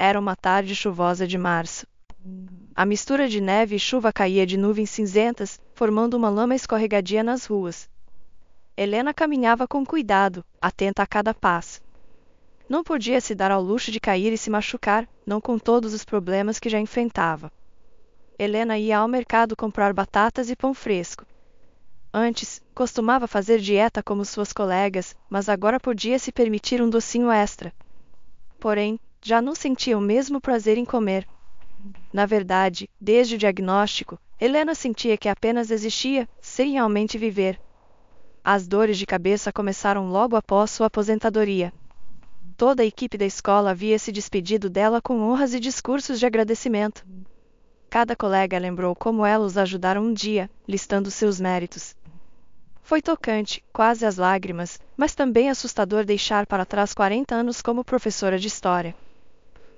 Era uma tarde chuvosa de março. A mistura de neve e chuva caía de nuvens cinzentas, formando uma lama escorregadia nas ruas. Helena caminhava com cuidado, atenta a cada passo. Não podia se dar ao luxo de cair e se machucar, não com todos os problemas que já enfrentava. Helena ia ao mercado comprar batatas e pão fresco. Antes, costumava fazer dieta como suas colegas, mas agora podia se permitir um docinho extra. Porém, já não sentia o mesmo prazer em comer. Na verdade, desde o diagnóstico, Helena sentia que apenas existia, sem realmente viver. As dores de cabeça começaram logo após sua aposentadoria. Toda a equipe da escola havia se despedido dela com honras e discursos de agradecimento. Cada colega lembrou como ela os ajudara um dia, listando seus méritos. Foi tocante, quase às lágrimas, mas também assustador deixar para trás 40 anos como professora de história.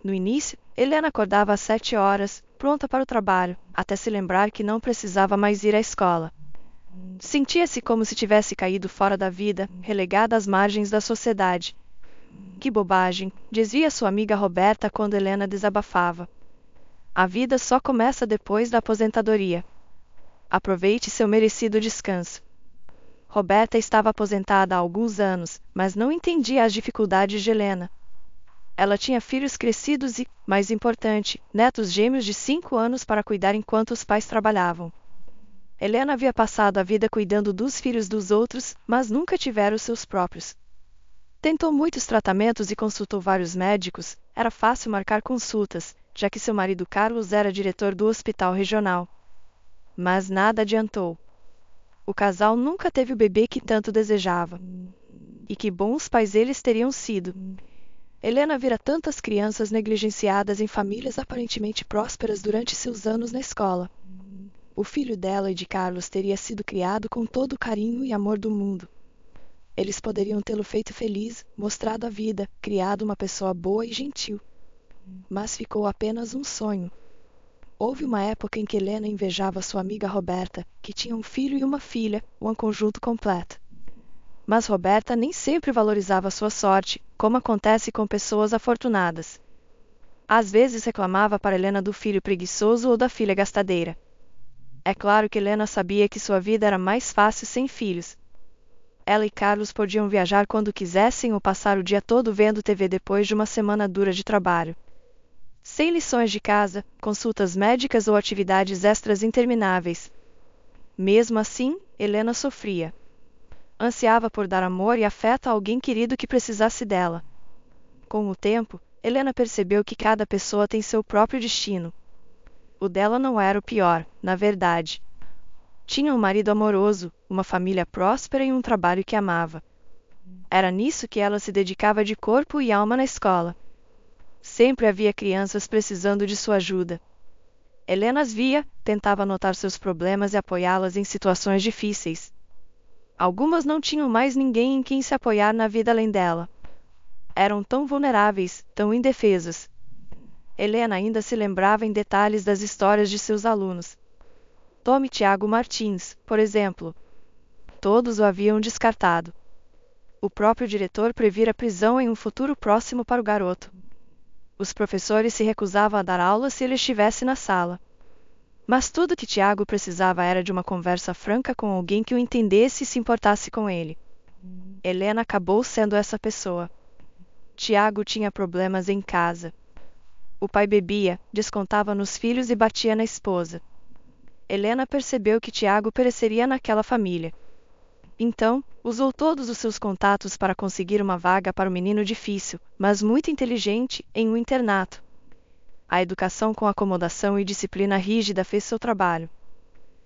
No início, Helena acordava às sete horas, pronta para o trabalho, até se lembrar que não precisava mais ir à escola. Sentia-se como se tivesse caído fora da vida, relegada às margens da sociedade. Que bobagem, dizia sua amiga Roberta quando Helena desabafava. A vida só começa depois da aposentadoria. Aproveite seu merecido descanso. Roberta estava aposentada há alguns anos, mas não entendia as dificuldades de Helena. Ela tinha filhos crescidos e, mais importante, netos gêmeos de cinco anos para cuidar enquanto os pais trabalhavam. Helena havia passado a vida cuidando dos filhos dos outros, mas nunca tivera os seus próprios. Tentou muitos tratamentos e consultou vários médicos, era fácil marcar consultas, já que seu marido Carlos era diretor do hospital regional. Mas nada adiantou. O casal nunca teve o bebê que tanto desejava. E que bons pais eles teriam sido. Helena vira tantas crianças negligenciadas em famílias aparentemente prósperas durante seus anos na escola. O filho dela e de Carlos teria sido criado com todo o carinho e amor do mundo. Eles poderiam tê-lo feito feliz, mostrado a vida, criado uma pessoa boa e gentil. Mas ficou apenas um sonho. Houve uma época em que Helena invejava sua amiga Roberta, que tinha um filho e uma filha, um conjunto completo mas Roberta nem sempre valorizava sua sorte, como acontece com pessoas afortunadas. Às vezes reclamava para Helena do filho preguiçoso ou da filha gastadeira. É claro que Helena sabia que sua vida era mais fácil sem filhos. Ela e Carlos podiam viajar quando quisessem ou passar o dia todo vendo TV depois de uma semana dura de trabalho. Sem lições de casa, consultas médicas ou atividades extras intermináveis. Mesmo assim, Helena sofria ansiava por dar amor e afeto a alguém querido que precisasse dela. Com o tempo, Helena percebeu que cada pessoa tem seu próprio destino. O dela não era o pior, na verdade. Tinha um marido amoroso, uma família próspera e um trabalho que amava. Era nisso que ela se dedicava de corpo e alma na escola. Sempre havia crianças precisando de sua ajuda. Helena as via, tentava anotar seus problemas e apoiá-las em situações difíceis, Algumas não tinham mais ninguém em quem se apoiar na vida além dela. Eram tão vulneráveis, tão indefesas. Helena ainda se lembrava em detalhes das histórias de seus alunos. Tome Tiago Martins, por exemplo. Todos o haviam descartado. O próprio diretor previra prisão em um futuro próximo para o garoto. Os professores se recusavam a dar aula se ele estivesse na sala. Mas tudo que Tiago precisava era de uma conversa franca com alguém que o entendesse e se importasse com ele. Helena acabou sendo essa pessoa. Tiago tinha problemas em casa. O pai bebia, descontava nos filhos e batia na esposa. Helena percebeu que Tiago pereceria naquela família. Então, usou todos os seus contatos para conseguir uma vaga para o menino difícil, mas muito inteligente, em um internato a educação com acomodação e disciplina rígida fez seu trabalho.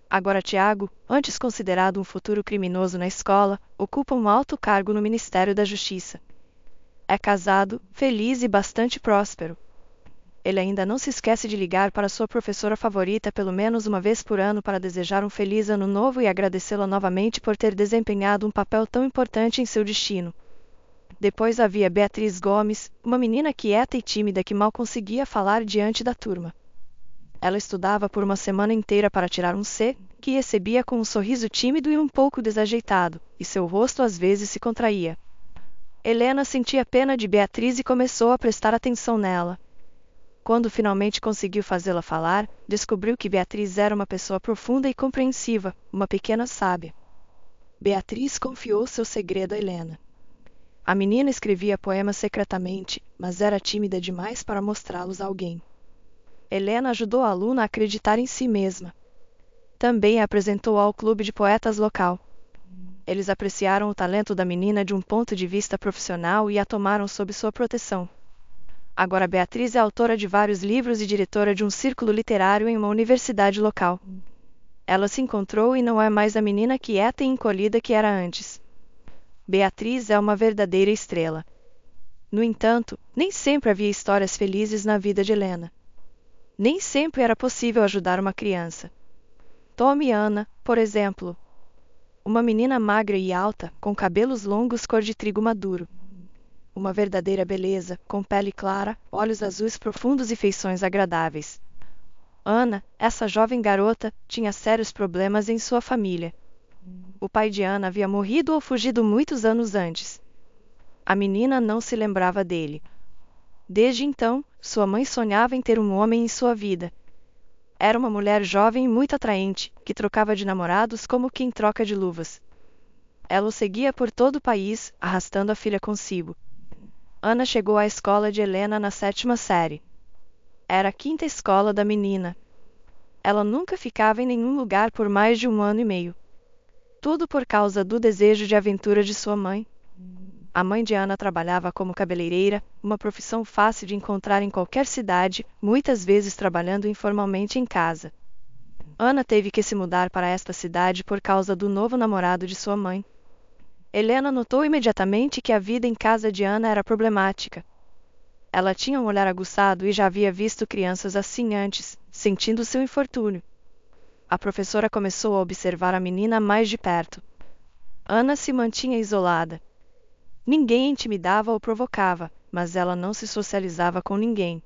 Agora Tiago, antes considerado um futuro criminoso na escola, ocupa um alto cargo no Ministério da Justiça. É casado, feliz e bastante próspero. Ele ainda não se esquece de ligar para sua professora favorita pelo menos uma vez por ano para desejar um feliz ano novo e agradecê-la novamente por ter desempenhado um papel tão importante em seu destino. Depois havia Beatriz Gomes, uma menina quieta e tímida que mal conseguia falar diante da turma. Ela estudava por uma semana inteira para tirar um C, que recebia com um sorriso tímido e um pouco desajeitado, e seu rosto às vezes se contraía. Helena sentia pena de Beatriz e começou a prestar atenção nela. Quando finalmente conseguiu fazê-la falar, descobriu que Beatriz era uma pessoa profunda e compreensiva, uma pequena sábia. Beatriz confiou seu segredo a Helena. A menina escrevia poemas secretamente, mas era tímida demais para mostrá-los a alguém. Helena ajudou a aluna a acreditar em si mesma. Também a apresentou ao clube de poetas local. Eles apreciaram o talento da menina de um ponto de vista profissional e a tomaram sob sua proteção. Agora Beatriz é autora de vários livros e diretora de um círculo literário em uma universidade local. Ela se encontrou e não é mais a menina quieta e encolhida que era antes. Beatriz é uma verdadeira estrela. No entanto, nem sempre havia histórias felizes na vida de Helena. Nem sempre era possível ajudar uma criança. Tome Ana, por exemplo. Uma menina magra e alta, com cabelos longos cor de trigo maduro. Uma verdadeira beleza, com pele clara, olhos azuis profundos e feições agradáveis. Ana, essa jovem garota, tinha sérios problemas em sua família. O pai de Ana havia morrido ou fugido muitos anos antes. A menina não se lembrava dele. Desde então, sua mãe sonhava em ter um homem em sua vida. Era uma mulher jovem e muito atraente, que trocava de namorados como quem troca de luvas. Ela o seguia por todo o país, arrastando a filha consigo. Ana chegou à escola de Helena na sétima série. Era a quinta escola da menina. Ela nunca ficava em nenhum lugar por mais de um ano e meio. Tudo por causa do desejo de aventura de sua mãe. A mãe de Ana trabalhava como cabeleireira, uma profissão fácil de encontrar em qualquer cidade, muitas vezes trabalhando informalmente em casa. Ana teve que se mudar para esta cidade por causa do novo namorado de sua mãe. Helena notou imediatamente que a vida em casa de Ana era problemática. Ela tinha um olhar aguçado e já havia visto crianças assim antes, sentindo seu infortúnio a professora começou a observar a menina mais de perto. Ana se mantinha isolada. Ninguém intimidava ou provocava, mas ela não se socializava com ninguém.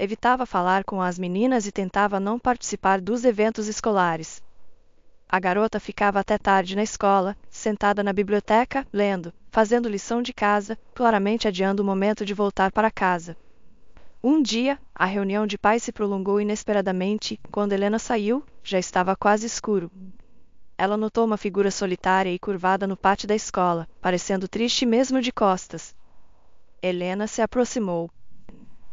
Evitava falar com as meninas e tentava não participar dos eventos escolares. A garota ficava até tarde na escola, sentada na biblioteca, lendo, fazendo lição de casa, claramente adiando o momento de voltar para casa. Um dia, a reunião de pais se prolongou inesperadamente. Quando Helena saiu, já estava quase escuro. Ela notou uma figura solitária e curvada no pátio da escola, parecendo triste mesmo de costas. Helena se aproximou.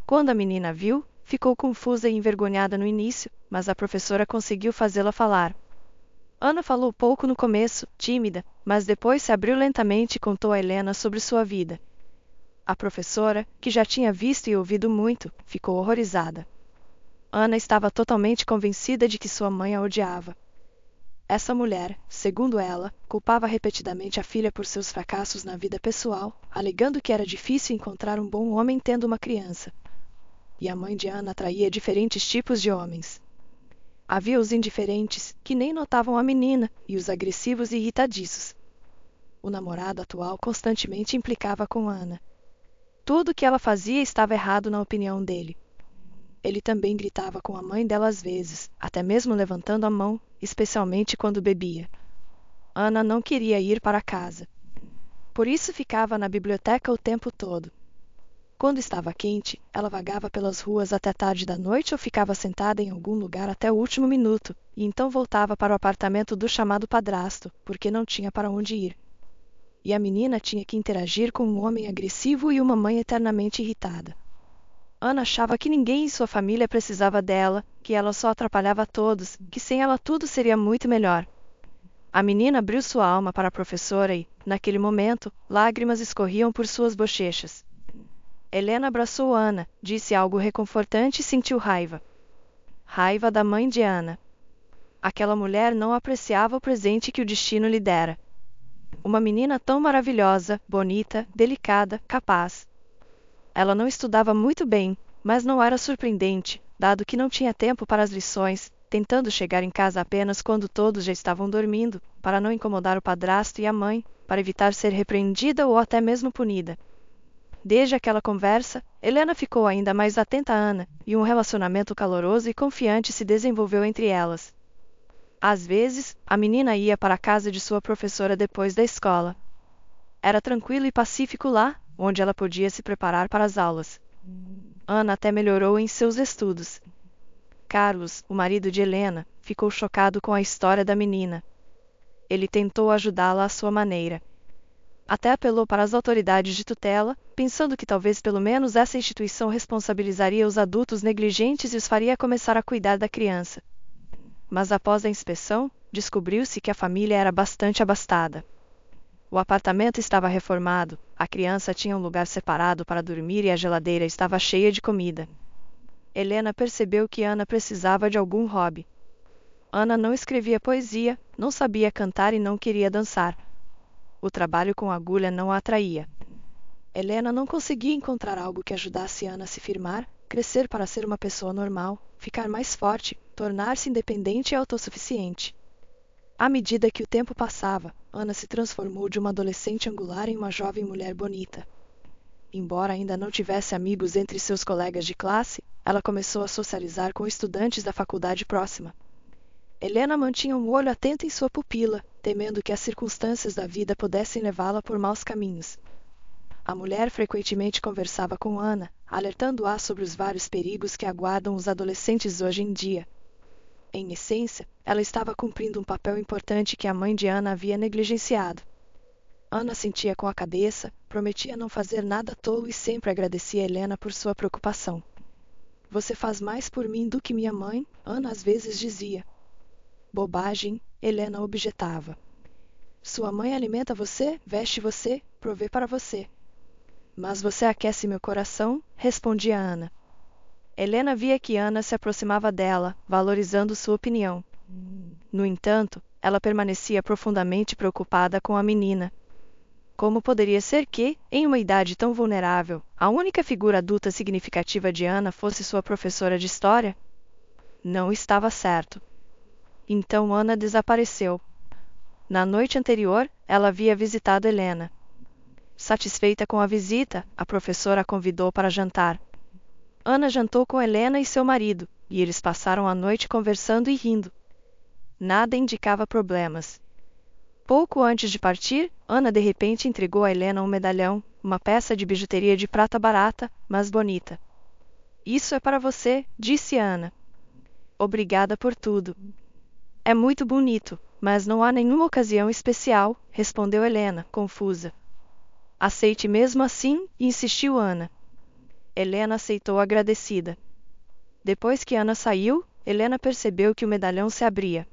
Quando a menina viu, ficou confusa e envergonhada no início, mas a professora conseguiu fazê-la falar. Ana falou pouco no começo, tímida, mas depois se abriu lentamente e contou a Helena sobre sua vida. A professora, que já tinha visto e ouvido muito, ficou horrorizada. Ana estava totalmente convencida de que sua mãe a odiava. Essa mulher, segundo ela, culpava repetidamente a filha por seus fracassos na vida pessoal, alegando que era difícil encontrar um bom homem tendo uma criança. E a mãe de Ana atraía diferentes tipos de homens. Havia os indiferentes, que nem notavam a menina, e os agressivos e irritadiços. O namorado atual constantemente implicava com Ana, tudo que ela fazia estava errado na opinião dele. Ele também gritava com a mãe dela às vezes, até mesmo levantando a mão, especialmente quando bebia. Ana não queria ir para casa. Por isso ficava na biblioteca o tempo todo. Quando estava quente, ela vagava pelas ruas até tarde da noite ou ficava sentada em algum lugar até o último minuto, e então voltava para o apartamento do chamado padrasto, porque não tinha para onde ir e a menina tinha que interagir com um homem agressivo e uma mãe eternamente irritada. Ana achava que ninguém em sua família precisava dela, que ela só atrapalhava todos, que sem ela tudo seria muito melhor. A menina abriu sua alma para a professora e, naquele momento, lágrimas escorriam por suas bochechas. Helena abraçou Ana, disse algo reconfortante e sentiu raiva. Raiva da mãe de Ana. Aquela mulher não apreciava o presente que o destino lhe dera. Uma menina tão maravilhosa, bonita, delicada, capaz. Ela não estudava muito bem, mas não era surpreendente, dado que não tinha tempo para as lições, tentando chegar em casa apenas quando todos já estavam dormindo, para não incomodar o padrasto e a mãe, para evitar ser repreendida ou até mesmo punida. Desde aquela conversa, Helena ficou ainda mais atenta a Ana, e um relacionamento caloroso e confiante se desenvolveu entre elas. Às vezes, a menina ia para a casa de sua professora depois da escola. Era tranquilo e pacífico lá, onde ela podia se preparar para as aulas. Ana até melhorou em seus estudos. Carlos, o marido de Helena, ficou chocado com a história da menina. Ele tentou ajudá-la à sua maneira. Até apelou para as autoridades de tutela, pensando que talvez pelo menos essa instituição responsabilizaria os adultos negligentes e os faria começar a cuidar da criança mas após a inspeção, descobriu-se que a família era bastante abastada. O apartamento estava reformado, a criança tinha um lugar separado para dormir e a geladeira estava cheia de comida. Helena percebeu que Ana precisava de algum hobby. Ana não escrevia poesia, não sabia cantar e não queria dançar. O trabalho com agulha não a atraía. Helena não conseguia encontrar algo que ajudasse Ana a se firmar, crescer para ser uma pessoa normal, ficar mais forte, tornar-se independente e autossuficiente. À medida que o tempo passava, Ana se transformou de uma adolescente angular em uma jovem mulher bonita. Embora ainda não tivesse amigos entre seus colegas de classe, ela começou a socializar com estudantes da faculdade próxima. Helena mantinha um olho atento em sua pupila, temendo que as circunstâncias da vida pudessem levá-la por maus caminhos. A mulher frequentemente conversava com Ana, alertando-a sobre os vários perigos que aguardam os adolescentes hoje em dia, em essência, ela estava cumprindo um papel importante que a mãe de Ana havia negligenciado. Ana sentia com a cabeça, prometia não fazer nada tolo e sempre agradecia Helena por sua preocupação. Você faz mais por mim do que minha mãe, Ana às vezes dizia. Bobagem, Helena objetava. Sua mãe alimenta você, veste você, provê para você. Mas você aquece meu coração, respondia Ana. Helena via que Ana se aproximava dela, valorizando sua opinião. No entanto, ela permanecia profundamente preocupada com a menina. Como poderia ser que, em uma idade tão vulnerável, a única figura adulta significativa de Ana fosse sua professora de história? Não estava certo. Então Ana desapareceu. Na noite anterior, ela havia visitado Helena. Satisfeita com a visita, a professora a convidou para jantar. Ana jantou com Helena e seu marido, e eles passaram a noite conversando e rindo. Nada indicava problemas. Pouco antes de partir, Ana de repente entregou a Helena um medalhão, uma peça de bijuteria de prata barata, mas bonita. Isso é para você, disse Ana. Obrigada por tudo. É muito bonito, mas não há nenhuma ocasião especial, respondeu Helena, confusa. Aceite mesmo assim, insistiu Ana. Helena aceitou agradecida. Depois que Ana saiu, Helena percebeu que o medalhão se abria.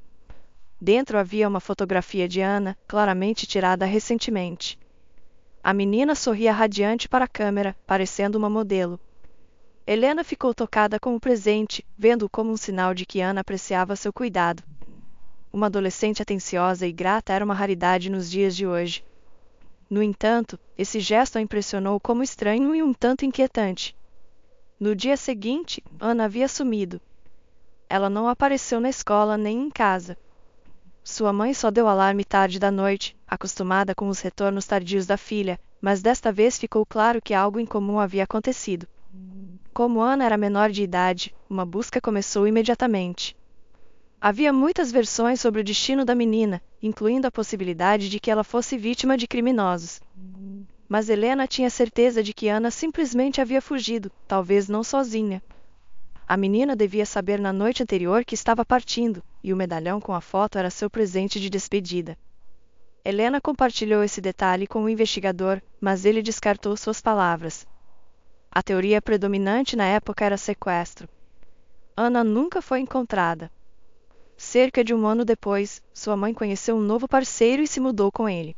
Dentro havia uma fotografia de Ana, claramente tirada recentemente. A menina sorria radiante para a câmera, parecendo uma modelo. Helena ficou tocada com o presente, vendo-o como um sinal de que Ana apreciava seu cuidado. Uma adolescente atenciosa e grata era uma raridade nos dias de hoje. No entanto, esse gesto a impressionou como estranho e um tanto inquietante. No dia seguinte, Ana havia sumido. Ela não apareceu na escola nem em casa. Sua mãe só deu alarme tarde da noite, acostumada com os retornos tardios da filha, mas desta vez ficou claro que algo incomum havia acontecido. Como Ana era menor de idade, uma busca começou imediatamente. Havia muitas versões sobre o destino da menina, incluindo a possibilidade de que ela fosse vítima de criminosos. Mas Helena tinha certeza de que Ana simplesmente havia fugido, talvez não sozinha. A menina devia saber na noite anterior que estava partindo, e o medalhão com a foto era seu presente de despedida. Helena compartilhou esse detalhe com o investigador, mas ele descartou suas palavras. A teoria predominante na época era sequestro. Ana nunca foi encontrada. Cerca de um ano depois, sua mãe conheceu um novo parceiro e se mudou com ele.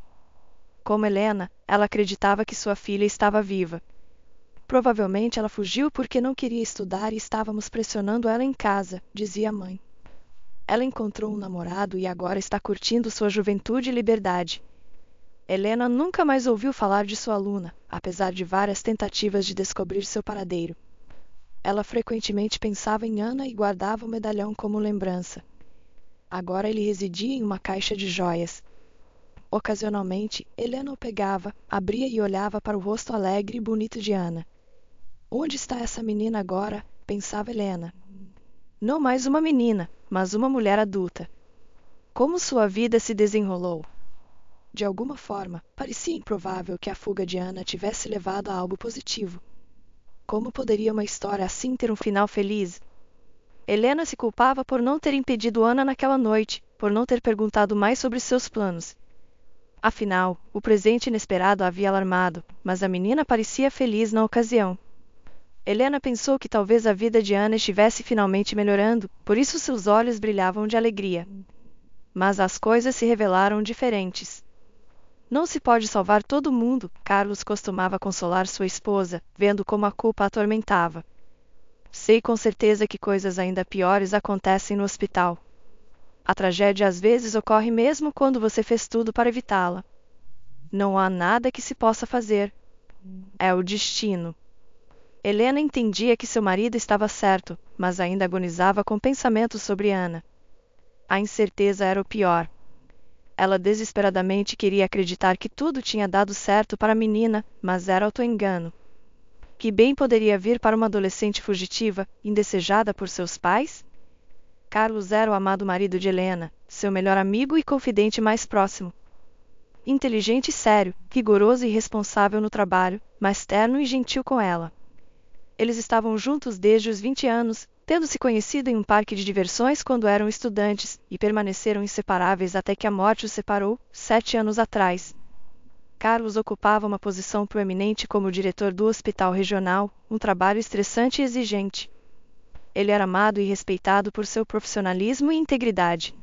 Como Helena, ela acreditava que sua filha estava viva. Provavelmente ela fugiu porque não queria estudar e estávamos pressionando ela em casa, dizia a mãe. Ela encontrou um namorado e agora está curtindo sua juventude e liberdade. Helena nunca mais ouviu falar de sua aluna, apesar de várias tentativas de descobrir seu paradeiro. Ela frequentemente pensava em Ana e guardava o medalhão como lembrança. Agora ele residia em uma caixa de joias. Ocasionalmente, Helena o pegava, abria e olhava para o rosto alegre e bonito de Ana. Onde está essa menina agora? pensava Helena. Não mais uma menina, mas uma mulher adulta. Como sua vida se desenrolou? De alguma forma, parecia improvável que a fuga de Ana tivesse levado a algo positivo. Como poderia uma história assim ter um final feliz? Helena se culpava por não ter impedido Ana naquela noite, por não ter perguntado mais sobre seus planos. Afinal, o presente inesperado a havia alarmado, mas a menina parecia feliz na ocasião. Helena pensou que talvez a vida de Ana estivesse finalmente melhorando, por isso seus olhos brilhavam de alegria. Mas as coisas se revelaram diferentes. Não se pode salvar todo mundo, Carlos costumava consolar sua esposa, vendo como a culpa a atormentava. Sei com certeza que coisas ainda piores acontecem no hospital. A tragédia às vezes ocorre mesmo quando você fez tudo para evitá-la. Não há nada que se possa fazer. É o destino. Helena entendia que seu marido estava certo, mas ainda agonizava com pensamentos sobre Ana. A incerteza era o pior. Ela desesperadamente queria acreditar que tudo tinha dado certo para a menina, mas era engano que bem poderia vir para uma adolescente fugitiva, indesejada por seus pais? Carlos era o amado marido de Helena, seu melhor amigo e confidente mais próximo. Inteligente e sério, rigoroso e responsável no trabalho, mas terno e gentil com ela. Eles estavam juntos desde os 20 anos, tendo se conhecido em um parque de diversões quando eram estudantes, e permaneceram inseparáveis até que a morte os separou, sete anos atrás, Carlos ocupava uma posição proeminente como diretor do hospital regional, um trabalho estressante e exigente. Ele era amado e respeitado por seu profissionalismo e integridade.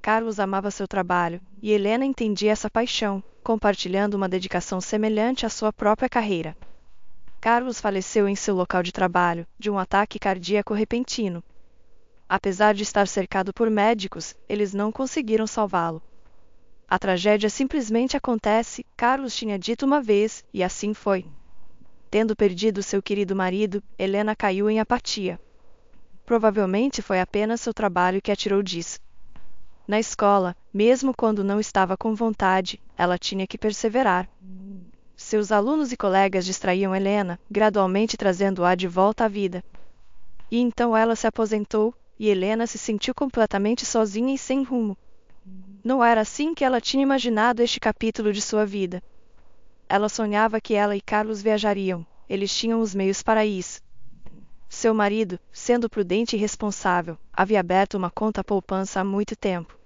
Carlos amava seu trabalho, e Helena entendia essa paixão, compartilhando uma dedicação semelhante à sua própria carreira. Carlos faleceu em seu local de trabalho, de um ataque cardíaco repentino. Apesar de estar cercado por médicos, eles não conseguiram salvá-lo. A tragédia simplesmente acontece, Carlos tinha dito uma vez, e assim foi. Tendo perdido seu querido marido, Helena caiu em apatia. Provavelmente foi apenas seu trabalho que a tirou disso. Na escola, mesmo quando não estava com vontade, ela tinha que perseverar. Seus alunos e colegas distraíam Helena, gradualmente trazendo-a de volta à vida. E então ela se aposentou, e Helena se sentiu completamente sozinha e sem rumo. Não era assim que ela tinha imaginado este capítulo de sua vida. Ela sonhava que ela e Carlos viajariam, eles tinham os meios para isso. Seu marido, sendo prudente e responsável, havia aberto uma conta poupança há muito tempo.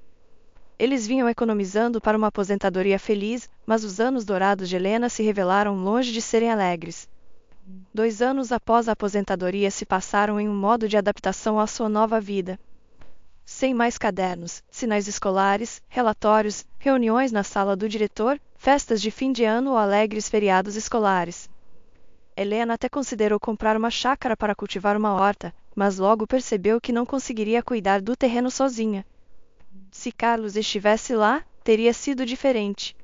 Eles vinham economizando para uma aposentadoria feliz, mas os anos dourados de Helena se revelaram longe de serem alegres. Dois anos após a aposentadoria se passaram em um modo de adaptação à sua nova vida sem mais cadernos, sinais escolares, relatórios, reuniões na sala do diretor, festas de fim de ano ou alegres feriados escolares. Helena até considerou comprar uma chácara para cultivar uma horta, mas logo percebeu que não conseguiria cuidar do terreno sozinha. Se Carlos estivesse lá, teria sido diferente.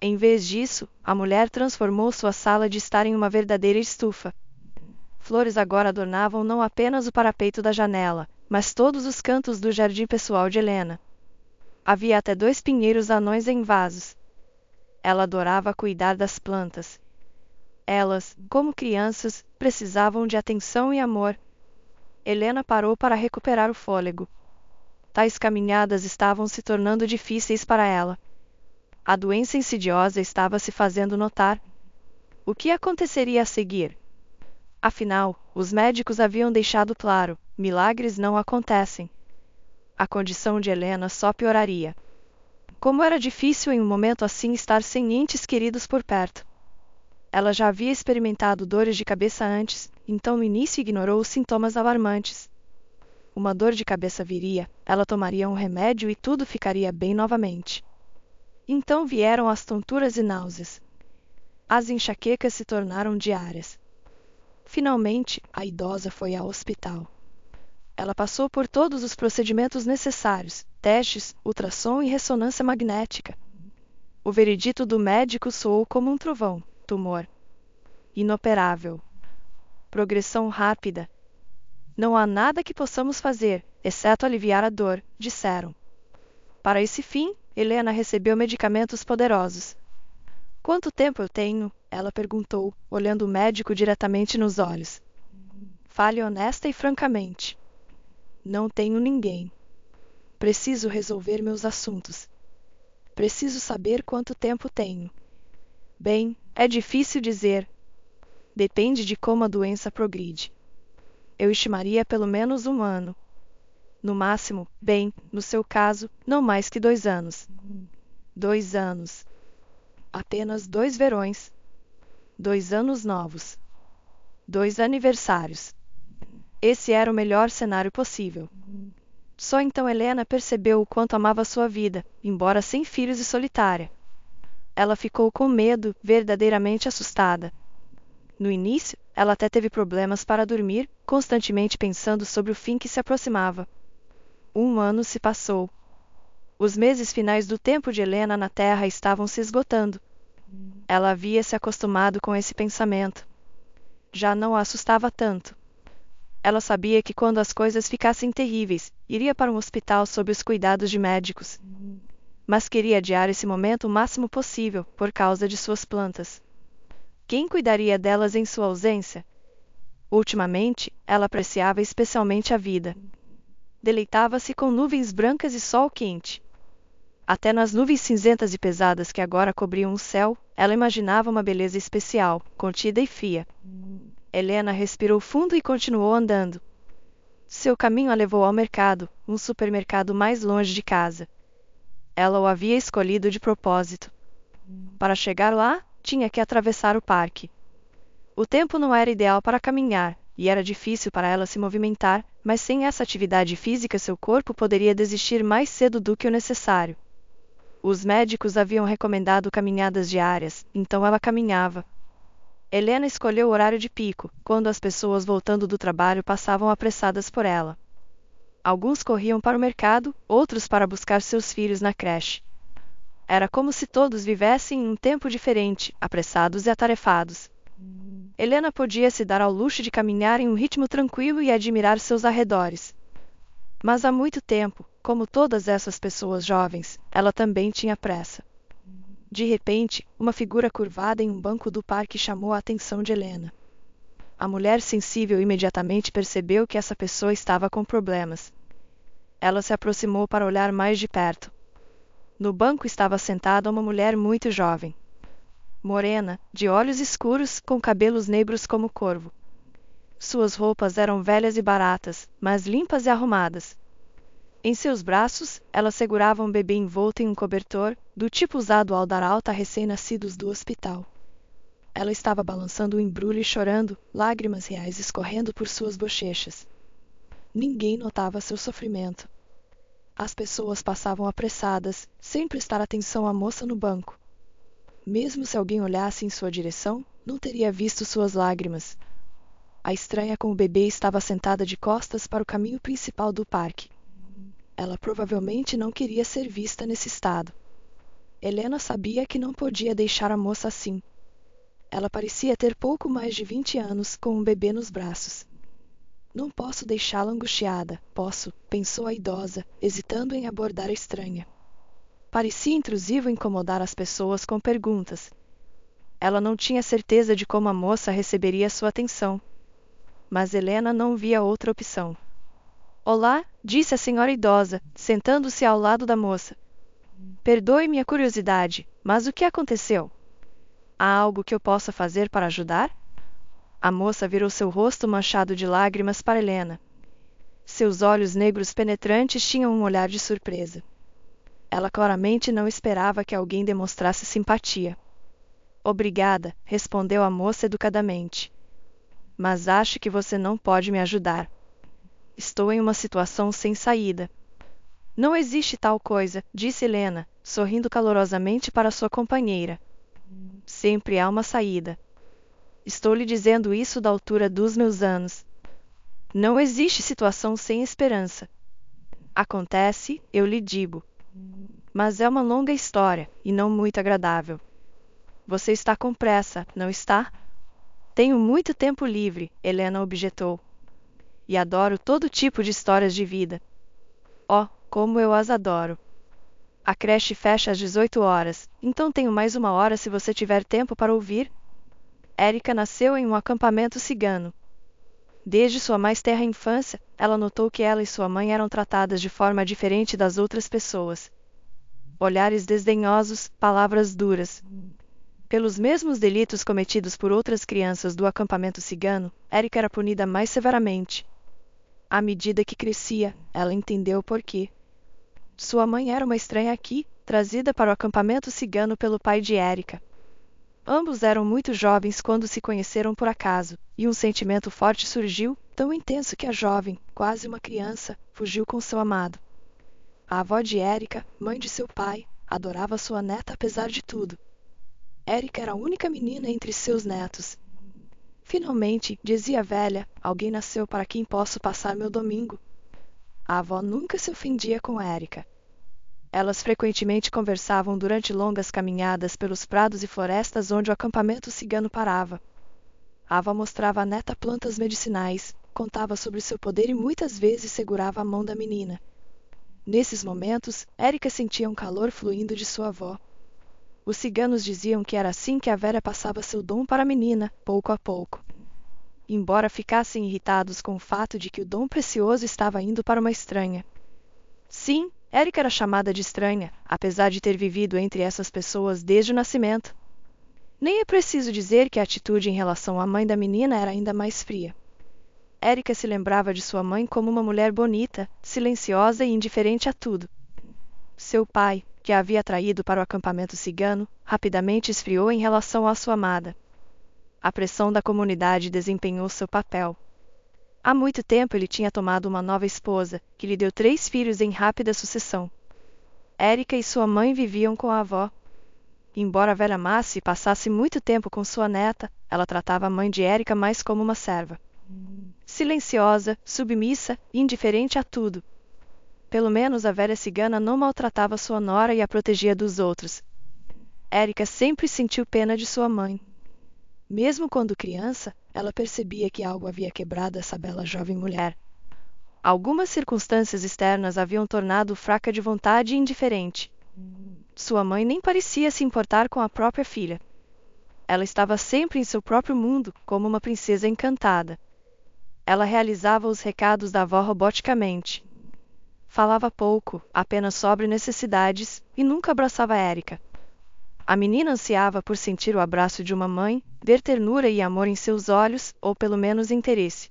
Em vez disso, a mulher transformou sua sala de estar em uma verdadeira estufa. Flores agora adornavam não apenas o parapeito da janela, mas todos os cantos do jardim pessoal de Helena. Havia até dois pinheiros anões em vasos. Ela adorava cuidar das plantas. Elas, como crianças, precisavam de atenção e amor. Helena parou para recuperar o fôlego. Tais caminhadas estavam se tornando difíceis para ela. A doença insidiosa estava se fazendo notar. O que aconteceria a seguir? Afinal, os médicos haviam deixado claro: milagres não acontecem. A condição de Helena só pioraria. Como era difícil em um momento assim estar sem entes queridos por perto. Ela já havia experimentado dores de cabeça antes, então no início ignorou os sintomas alarmantes. Uma dor de cabeça viria, ela tomaria um remédio e tudo ficaria bem novamente. Então vieram as tonturas e náuseas. As enxaquecas se tornaram diárias. Finalmente, a idosa foi ao hospital. Ela passou por todos os procedimentos necessários, testes, ultrassom e ressonância magnética. O veredito do médico soou como um trovão: tumor. Inoperável. Progressão rápida. Não há nada que possamos fazer, exceto aliviar a dor, disseram. Para esse fim, Helena recebeu medicamentos poderosos. Quanto tempo eu tenho? Ela perguntou, olhando o médico diretamente nos olhos. Fale honesta e francamente. Não tenho ninguém. Preciso resolver meus assuntos. Preciso saber quanto tempo tenho. Bem, é difícil dizer. Depende de como a doença progride. Eu estimaria pelo menos um ano. No máximo, bem, no seu caso, não mais que dois anos. Dois anos. Apenas dois verões, dois anos novos, dois aniversários. Esse era o melhor cenário possível. Só então Helena percebeu o quanto amava sua vida, embora sem filhos e solitária. Ela ficou com medo, verdadeiramente assustada. No início, ela até teve problemas para dormir, constantemente pensando sobre o fim que se aproximava. Um ano se passou. Os meses finais do tempo de Helena na Terra estavam se esgotando, ela havia se acostumado com esse pensamento. Já não a assustava tanto. Ela sabia que quando as coisas ficassem terríveis, iria para um hospital sob os cuidados de médicos. Mas queria adiar esse momento o máximo possível, por causa de suas plantas. Quem cuidaria delas em sua ausência? Ultimamente, ela apreciava especialmente a vida. Deleitava-se com nuvens brancas e sol quente. Até nas nuvens cinzentas e pesadas que agora cobriam o céu, ela imaginava uma beleza especial, contida e fria. Helena respirou fundo e continuou andando. Seu caminho a levou ao mercado, um supermercado mais longe de casa. Ela o havia escolhido de propósito. Para chegar lá, tinha que atravessar o parque. O tempo não era ideal para caminhar, e era difícil para ela se movimentar, mas sem essa atividade física seu corpo poderia desistir mais cedo do que o necessário. Os médicos haviam recomendado caminhadas diárias, então ela caminhava. Helena escolheu o horário de pico, quando as pessoas voltando do trabalho passavam apressadas por ela. Alguns corriam para o mercado, outros para buscar seus filhos na creche. Era como se todos vivessem em um tempo diferente, apressados e atarefados. Helena podia se dar ao luxo de caminhar em um ritmo tranquilo e admirar seus arredores. Mas há muito tempo, como todas essas pessoas jovens, ela também tinha pressa. De repente, uma figura curvada em um banco do parque chamou a atenção de Helena. A mulher sensível imediatamente percebeu que essa pessoa estava com problemas. Ela se aproximou para olhar mais de perto. No banco estava sentada uma mulher muito jovem. Morena, de olhos escuros, com cabelos negros como corvo. Suas roupas eram velhas e baratas, mas limpas e arrumadas, em seus braços, ela segurava um bebê envolto em um cobertor, do tipo usado ao dar alta a recém-nascidos do hospital. Ela estava balançando o um embrulho e chorando, lágrimas reais escorrendo por suas bochechas. Ninguém notava seu sofrimento. As pessoas passavam apressadas, sem prestar atenção à moça no banco. Mesmo se alguém olhasse em sua direção, não teria visto suas lágrimas. A estranha com o bebê estava sentada de costas para o caminho principal do parque, ela provavelmente não queria ser vista nesse estado. Helena sabia que não podia deixar a moça assim. Ela parecia ter pouco mais de vinte anos com um bebê nos braços. Não posso deixá-la angustiada, posso, pensou a idosa, hesitando em abordar a estranha. Parecia intrusivo incomodar as pessoas com perguntas. Ela não tinha certeza de como a moça receberia sua atenção. Mas Helena não via outra opção. Olá, disse a senhora idosa, sentando-se ao lado da moça. Perdoe minha curiosidade, mas o que aconteceu? Há algo que eu possa fazer para ajudar? A moça virou seu rosto manchado de lágrimas para Helena. Seus olhos negros penetrantes tinham um olhar de surpresa. Ela claramente não esperava que alguém demonstrasse simpatia. Obrigada, respondeu a moça educadamente. Mas acho que você não pode me ajudar. Estou em uma situação sem saída. Não existe tal coisa, disse Helena, sorrindo calorosamente para sua companheira. Sempre há uma saída. Estou lhe dizendo isso da altura dos meus anos. Não existe situação sem esperança. Acontece, eu lhe digo. Mas é uma longa história, e não muito agradável. Você está com pressa, não está? Tenho muito tempo livre, Helena objetou e adoro todo tipo de histórias de vida. Oh, como eu as adoro! A creche fecha às 18 horas, então tenho mais uma hora se você tiver tempo para ouvir. Érica nasceu em um acampamento cigano. Desde sua mais terra infância, ela notou que ela e sua mãe eram tratadas de forma diferente das outras pessoas. Olhares desdenhosos, palavras duras. Pelos mesmos delitos cometidos por outras crianças do acampamento cigano, Érica era punida mais severamente. À medida que crescia, ela entendeu o porquê. Sua mãe era uma estranha aqui, trazida para o acampamento cigano pelo pai de Érica. Ambos eram muito jovens quando se conheceram por acaso, e um sentimento forte surgiu, tão intenso que a jovem, quase uma criança, fugiu com seu amado. A avó de Érica, mãe de seu pai, adorava sua neta apesar de tudo. Érica era a única menina entre seus netos, Finalmente, dizia a velha, alguém nasceu para quem posso passar meu domingo. A avó nunca se ofendia com Érica. Elas frequentemente conversavam durante longas caminhadas pelos prados e florestas onde o acampamento cigano parava. A avó mostrava à neta plantas medicinais, contava sobre seu poder e muitas vezes segurava a mão da menina. Nesses momentos, Érica sentia um calor fluindo de sua avó. Os ciganos diziam que era assim que a velha passava seu dom para a menina, pouco a pouco. Embora ficassem irritados com o fato de que o dom precioso estava indo para uma estranha. Sim, Érica era chamada de estranha, apesar de ter vivido entre essas pessoas desde o nascimento. Nem é preciso dizer que a atitude em relação à mãe da menina era ainda mais fria. Érica se lembrava de sua mãe como uma mulher bonita, silenciosa e indiferente a tudo. Seu pai, que a havia traído para o acampamento cigano, rapidamente esfriou em relação à sua amada. A pressão da comunidade desempenhou seu papel. Há muito tempo ele tinha tomado uma nova esposa, que lhe deu três filhos em rápida sucessão. Érica e sua mãe viviam com a avó. Embora a velha Massi passasse muito tempo com sua neta, ela tratava a mãe de Érica mais como uma serva. Silenciosa, submissa, indiferente a tudo, pelo menos a velha cigana não maltratava sua nora e a protegia dos outros. Érica sempre sentiu pena de sua mãe. Mesmo quando criança, ela percebia que algo havia quebrado essa bela jovem mulher. Algumas circunstâncias externas haviam tornado fraca de vontade e indiferente. Sua mãe nem parecia se importar com a própria filha. Ela estava sempre em seu próprio mundo, como uma princesa encantada. Ela realizava os recados da avó roboticamente, Falava pouco, apenas sobre necessidades, e nunca abraçava Érica. A menina ansiava por sentir o abraço de uma mãe, ver ternura e amor em seus olhos, ou pelo menos interesse.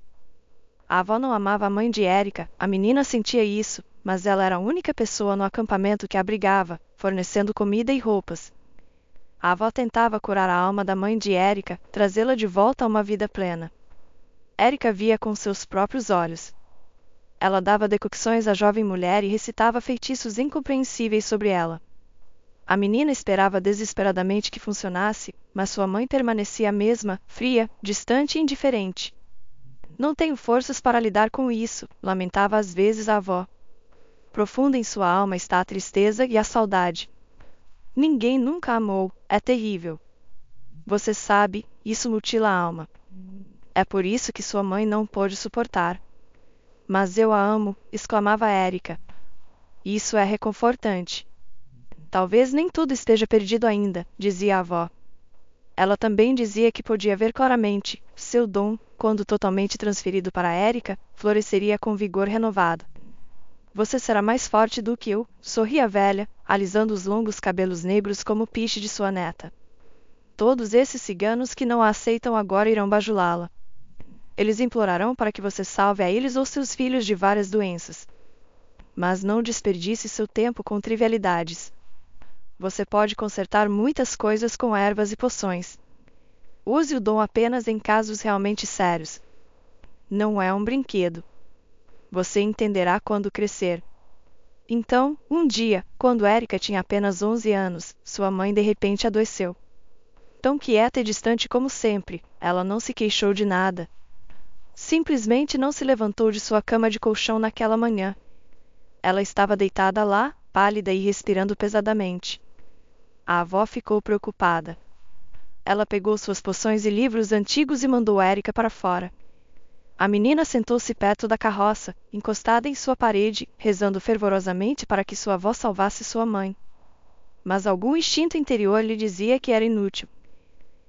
A avó não amava a mãe de Érica, a menina sentia isso, mas ela era a única pessoa no acampamento que abrigava, fornecendo comida e roupas. A avó tentava curar a alma da mãe de Érica, trazê-la de volta a uma vida plena. Érica via com seus próprios olhos. Ela dava decocções à jovem mulher e recitava feitiços incompreensíveis sobre ela. A menina esperava desesperadamente que funcionasse, mas sua mãe permanecia a mesma, fria, distante e indiferente. Não tenho forças para lidar com isso, lamentava às vezes a avó. Profunda em sua alma está a tristeza e a saudade. Ninguém nunca amou, é terrível. Você sabe, isso mutila a alma. É por isso que sua mãe não pôde suportar. Mas eu a amo, exclamava Érica. Isso é reconfortante. Talvez nem tudo esteja perdido ainda, dizia a avó. Ela também dizia que podia ver claramente, seu dom, quando totalmente transferido para Érica, floresceria com vigor renovado. Você será mais forte do que eu, sorria a velha, alisando os longos cabelos negros como o piche de sua neta. Todos esses ciganos que não a aceitam agora irão bajulá-la eles implorarão para que você salve a eles ou seus filhos de várias doenças. Mas não desperdice seu tempo com trivialidades. Você pode consertar muitas coisas com ervas e poções. Use o dom apenas em casos realmente sérios. Não é um brinquedo. Você entenderá quando crescer. Então, um dia, quando Érica tinha apenas 11 anos, sua mãe de repente adoeceu. Tão quieta e distante como sempre, ela não se queixou de nada, Simplesmente não se levantou de sua cama de colchão naquela manhã. Ela estava deitada lá, pálida e respirando pesadamente. A avó ficou preocupada. Ela pegou suas poções e livros antigos e mandou Érica para fora. A menina sentou-se perto da carroça, encostada em sua parede, rezando fervorosamente para que sua avó salvasse sua mãe. Mas algum instinto interior lhe dizia que era inútil.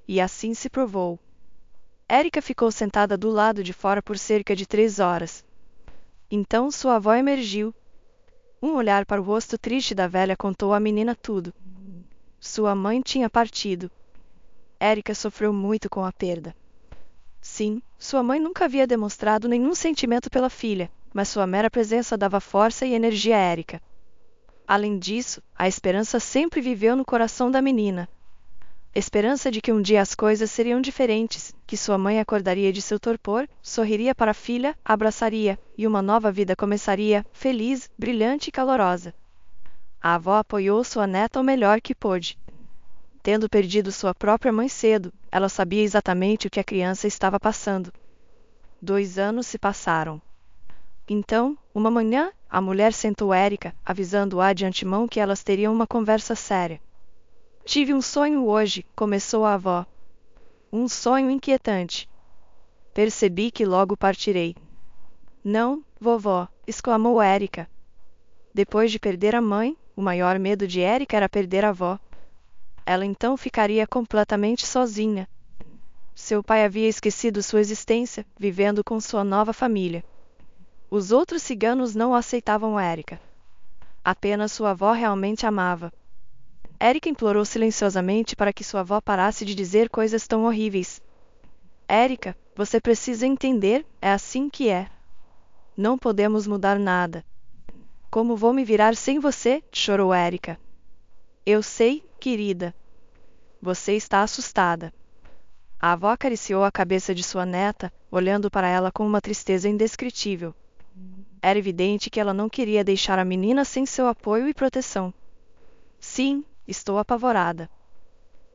E assim se provou. Érica ficou sentada do lado de fora por cerca de três horas. Então sua avó emergiu. Um olhar para o rosto triste da velha contou à menina tudo. Sua mãe tinha partido. Érica sofreu muito com a perda. Sim, sua mãe nunca havia demonstrado nenhum sentimento pela filha, mas sua mera presença dava força e energia a Érica. Além disso, a esperança sempre viveu no coração da menina esperança de que um dia as coisas seriam diferentes, que sua mãe acordaria de seu torpor, sorriria para a filha, abraçaria, e uma nova vida começaria, feliz, brilhante e calorosa. A avó apoiou sua neta o melhor que pôde. Tendo perdido sua própria mãe cedo, ela sabia exatamente o que a criança estava passando. Dois anos se passaram. Então, uma manhã, a mulher sentou Érica, avisando-a de antemão que elas teriam uma conversa séria. Tive um sonho hoje, começou a avó. Um sonho inquietante. Percebi que logo partirei. Não, vovó, exclamou Érica. Depois de perder a mãe, o maior medo de Érica era perder a avó. Ela então ficaria completamente sozinha. Seu pai havia esquecido sua existência, vivendo com sua nova família. Os outros ciganos não aceitavam Érica. Apenas sua avó realmente amava. Érica implorou silenciosamente para que sua avó parasse de dizer coisas tão horríveis. Érica, você precisa entender, é assim que é. Não podemos mudar nada. Como vou me virar sem você? chorou Érica. Eu sei, querida. Você está assustada. A avó acariciou a cabeça de sua neta, olhando para ela com uma tristeza indescritível. Era evidente que ela não queria deixar a menina sem seu apoio e proteção. Sim, Estou apavorada.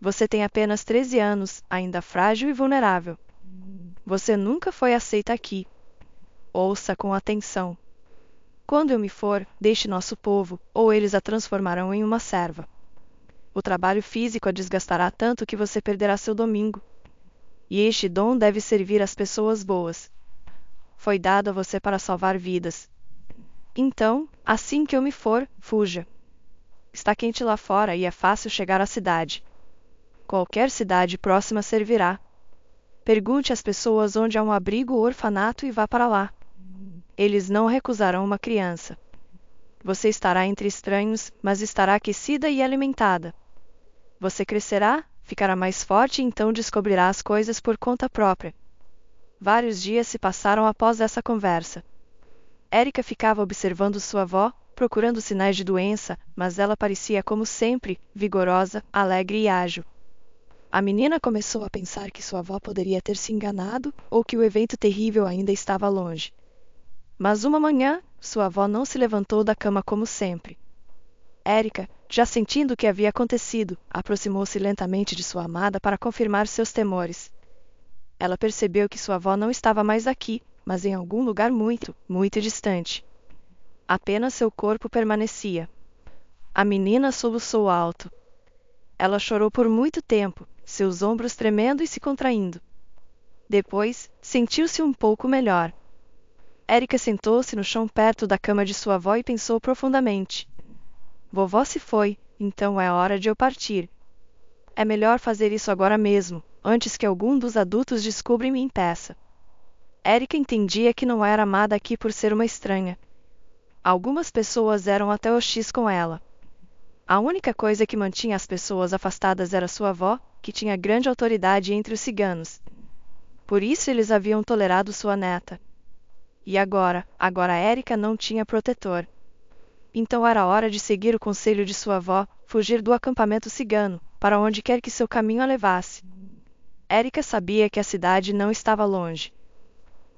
Você tem apenas 13 anos, ainda frágil e vulnerável. Você nunca foi aceita aqui. Ouça com atenção. Quando eu me for, deixe nosso povo, ou eles a transformarão em uma serva. O trabalho físico a desgastará tanto que você perderá seu domingo. E este dom deve servir às pessoas boas. Foi dado a você para salvar vidas. Então, assim que eu me for, fuja. Está quente lá fora e é fácil chegar à cidade. Qualquer cidade próxima servirá. Pergunte às pessoas onde há um abrigo ou orfanato e vá para lá. Eles não recusarão uma criança. Você estará entre estranhos, mas estará aquecida e alimentada. Você crescerá, ficará mais forte e então descobrirá as coisas por conta própria. Vários dias se passaram após essa conversa. Érica ficava observando sua avó, procurando sinais de doença, mas ela parecia como sempre, vigorosa, alegre e ágil. A menina começou a pensar que sua avó poderia ter se enganado ou que o evento terrível ainda estava longe. Mas uma manhã, sua avó não se levantou da cama como sempre. Érica, já sentindo o que havia acontecido, aproximou-se lentamente de sua amada para confirmar seus temores. Ela percebeu que sua avó não estava mais aqui, mas em algum lugar muito, muito distante. Apenas seu corpo permanecia. A menina soluçou alto. Ela chorou por muito tempo, seus ombros tremendo e se contraindo. Depois, sentiu-se um pouco melhor. Érica sentou-se no chão perto da cama de sua avó e pensou profundamente. Vovó se foi, então é hora de eu partir. É melhor fazer isso agora mesmo, antes que algum dos adultos descubra e me impeça. Érica entendia que não era amada aqui por ser uma estranha, Algumas pessoas eram até hostis com ela. A única coisa que mantinha as pessoas afastadas era sua avó, que tinha grande autoridade entre os ciganos. Por isso eles haviam tolerado sua neta. E agora, agora Érica não tinha protetor. Então era hora de seguir o conselho de sua avó, fugir do acampamento cigano, para onde quer que seu caminho a levasse. Érica sabia que a cidade não estava longe.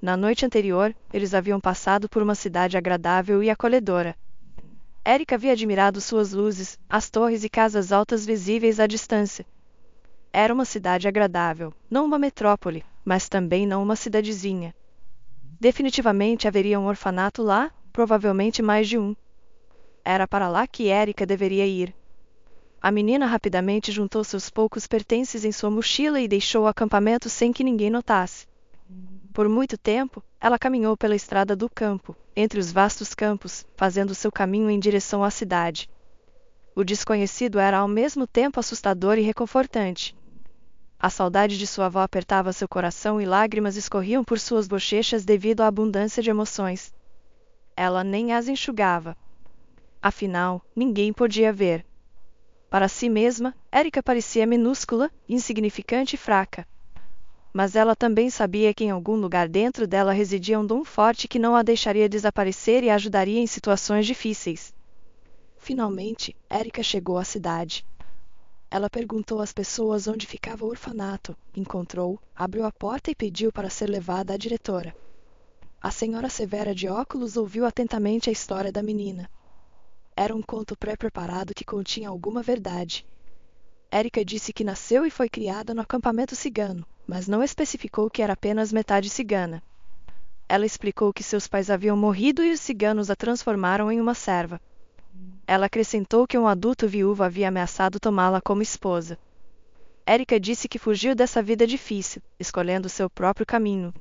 Na noite anterior, eles haviam passado por uma cidade agradável e acolhedora. Érica havia admirado suas luzes, as torres e casas altas visíveis à distância. Era uma cidade agradável, não uma metrópole, mas também não uma cidadezinha. Definitivamente haveria um orfanato lá, provavelmente mais de um. Era para lá que Érica deveria ir. A menina rapidamente juntou seus poucos pertences em sua mochila e deixou o acampamento sem que ninguém notasse. Por muito tempo, ela caminhou pela estrada do campo, entre os vastos campos, fazendo seu caminho em direção à cidade. O desconhecido era ao mesmo tempo assustador e reconfortante. A saudade de sua avó apertava seu coração e lágrimas escorriam por suas bochechas devido à abundância de emoções. Ela nem as enxugava. Afinal, ninguém podia ver. Para si mesma, Érica parecia minúscula, insignificante e fraca mas ela também sabia que em algum lugar dentro dela residia um dom forte que não a deixaria desaparecer e a ajudaria em situações difíceis. Finalmente, Érica chegou à cidade. Ela perguntou às pessoas onde ficava o orfanato, encontrou, abriu a porta e pediu para ser levada à diretora. A senhora severa de óculos ouviu atentamente a história da menina. Era um conto pré-preparado que continha alguma verdade, Érica disse que nasceu e foi criada no acampamento cigano, mas não especificou que era apenas metade cigana. Ela explicou que seus pais haviam morrido e os ciganos a transformaram em uma serva. Ela acrescentou que um adulto viúvo havia ameaçado tomá-la como esposa. Érica disse que fugiu dessa vida difícil, escolhendo seu próprio caminho.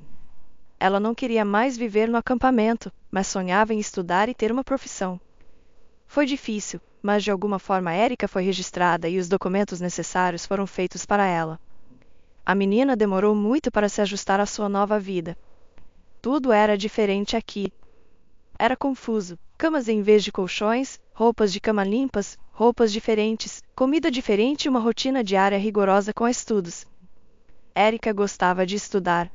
Ela não queria mais viver no acampamento, mas sonhava em estudar e ter uma profissão. Foi difícil, mas de alguma forma Érica foi registrada e os documentos necessários foram feitos para ela. A menina demorou muito para se ajustar à sua nova vida. Tudo era diferente aqui. Era confuso. Camas em vez de colchões, roupas de cama limpas, roupas diferentes, comida diferente e uma rotina diária rigorosa com estudos. Érica gostava de estudar.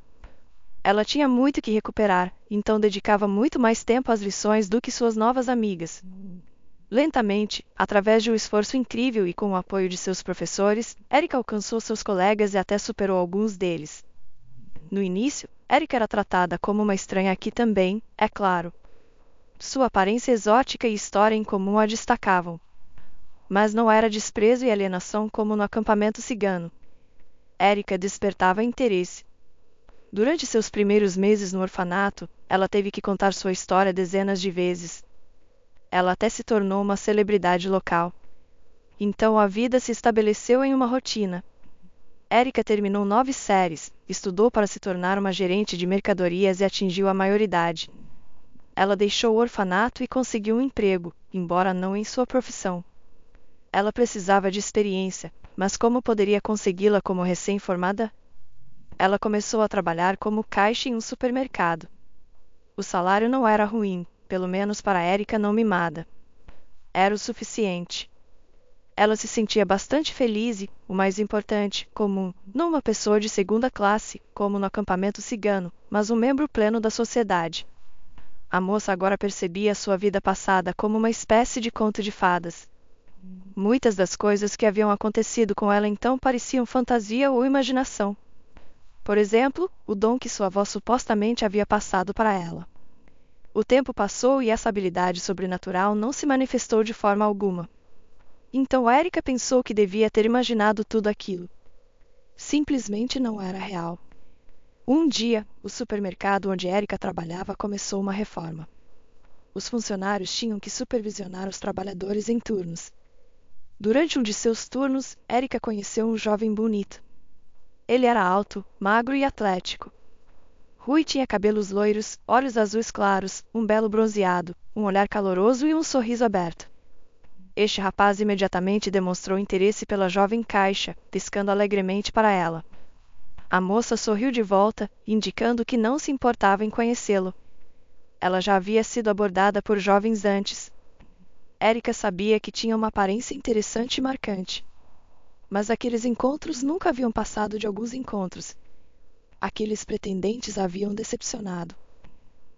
Ela tinha muito que recuperar, então dedicava muito mais tempo às lições do que suas novas amigas. Lentamente, através de um esforço incrível e com o apoio de seus professores, Eric alcançou seus colegas e até superou alguns deles. No início, Eric era tratada como uma estranha aqui também, é claro. Sua aparência exótica e história em comum a destacavam. Mas não era desprezo e alienação como no acampamento cigano. Érica despertava interesse. Durante seus primeiros meses no orfanato, ela teve que contar sua história dezenas de vezes, ela até se tornou uma celebridade local. Então a vida se estabeleceu em uma rotina. Érica terminou nove séries, estudou para se tornar uma gerente de mercadorias e atingiu a maioridade. Ela deixou o orfanato e conseguiu um emprego, embora não em sua profissão. Ela precisava de experiência, mas como poderia consegui-la como recém-formada? Ela começou a trabalhar como caixa em um supermercado. O salário não era ruim, pelo menos para Érica não mimada. Era o suficiente. Ela se sentia bastante feliz e, o mais importante, como numa pessoa de segunda classe, como no acampamento cigano, mas um membro pleno da sociedade. A moça agora percebia sua vida passada como uma espécie de conto de fadas. Muitas das coisas que haviam acontecido com ela então pareciam fantasia ou imaginação. Por exemplo, o dom que sua avó supostamente havia passado para ela. O tempo passou e essa habilidade sobrenatural não se manifestou de forma alguma. Então Erika pensou que devia ter imaginado tudo aquilo. Simplesmente não era real. Um dia, o supermercado onde Erika trabalhava começou uma reforma. Os funcionários tinham que supervisionar os trabalhadores em turnos. Durante um de seus turnos, Erika conheceu um jovem bonito. Ele era alto, magro e atlético, Rui tinha cabelos loiros, olhos azuis claros, um belo bronzeado, um olhar caloroso e um sorriso aberto. Este rapaz imediatamente demonstrou interesse pela jovem caixa, piscando alegremente para ela. A moça sorriu de volta, indicando que não se importava em conhecê-lo. Ela já havia sido abordada por jovens antes. Érica sabia que tinha uma aparência interessante e marcante. Mas aqueles encontros nunca haviam passado de alguns encontros, aqueles pretendentes haviam decepcionado.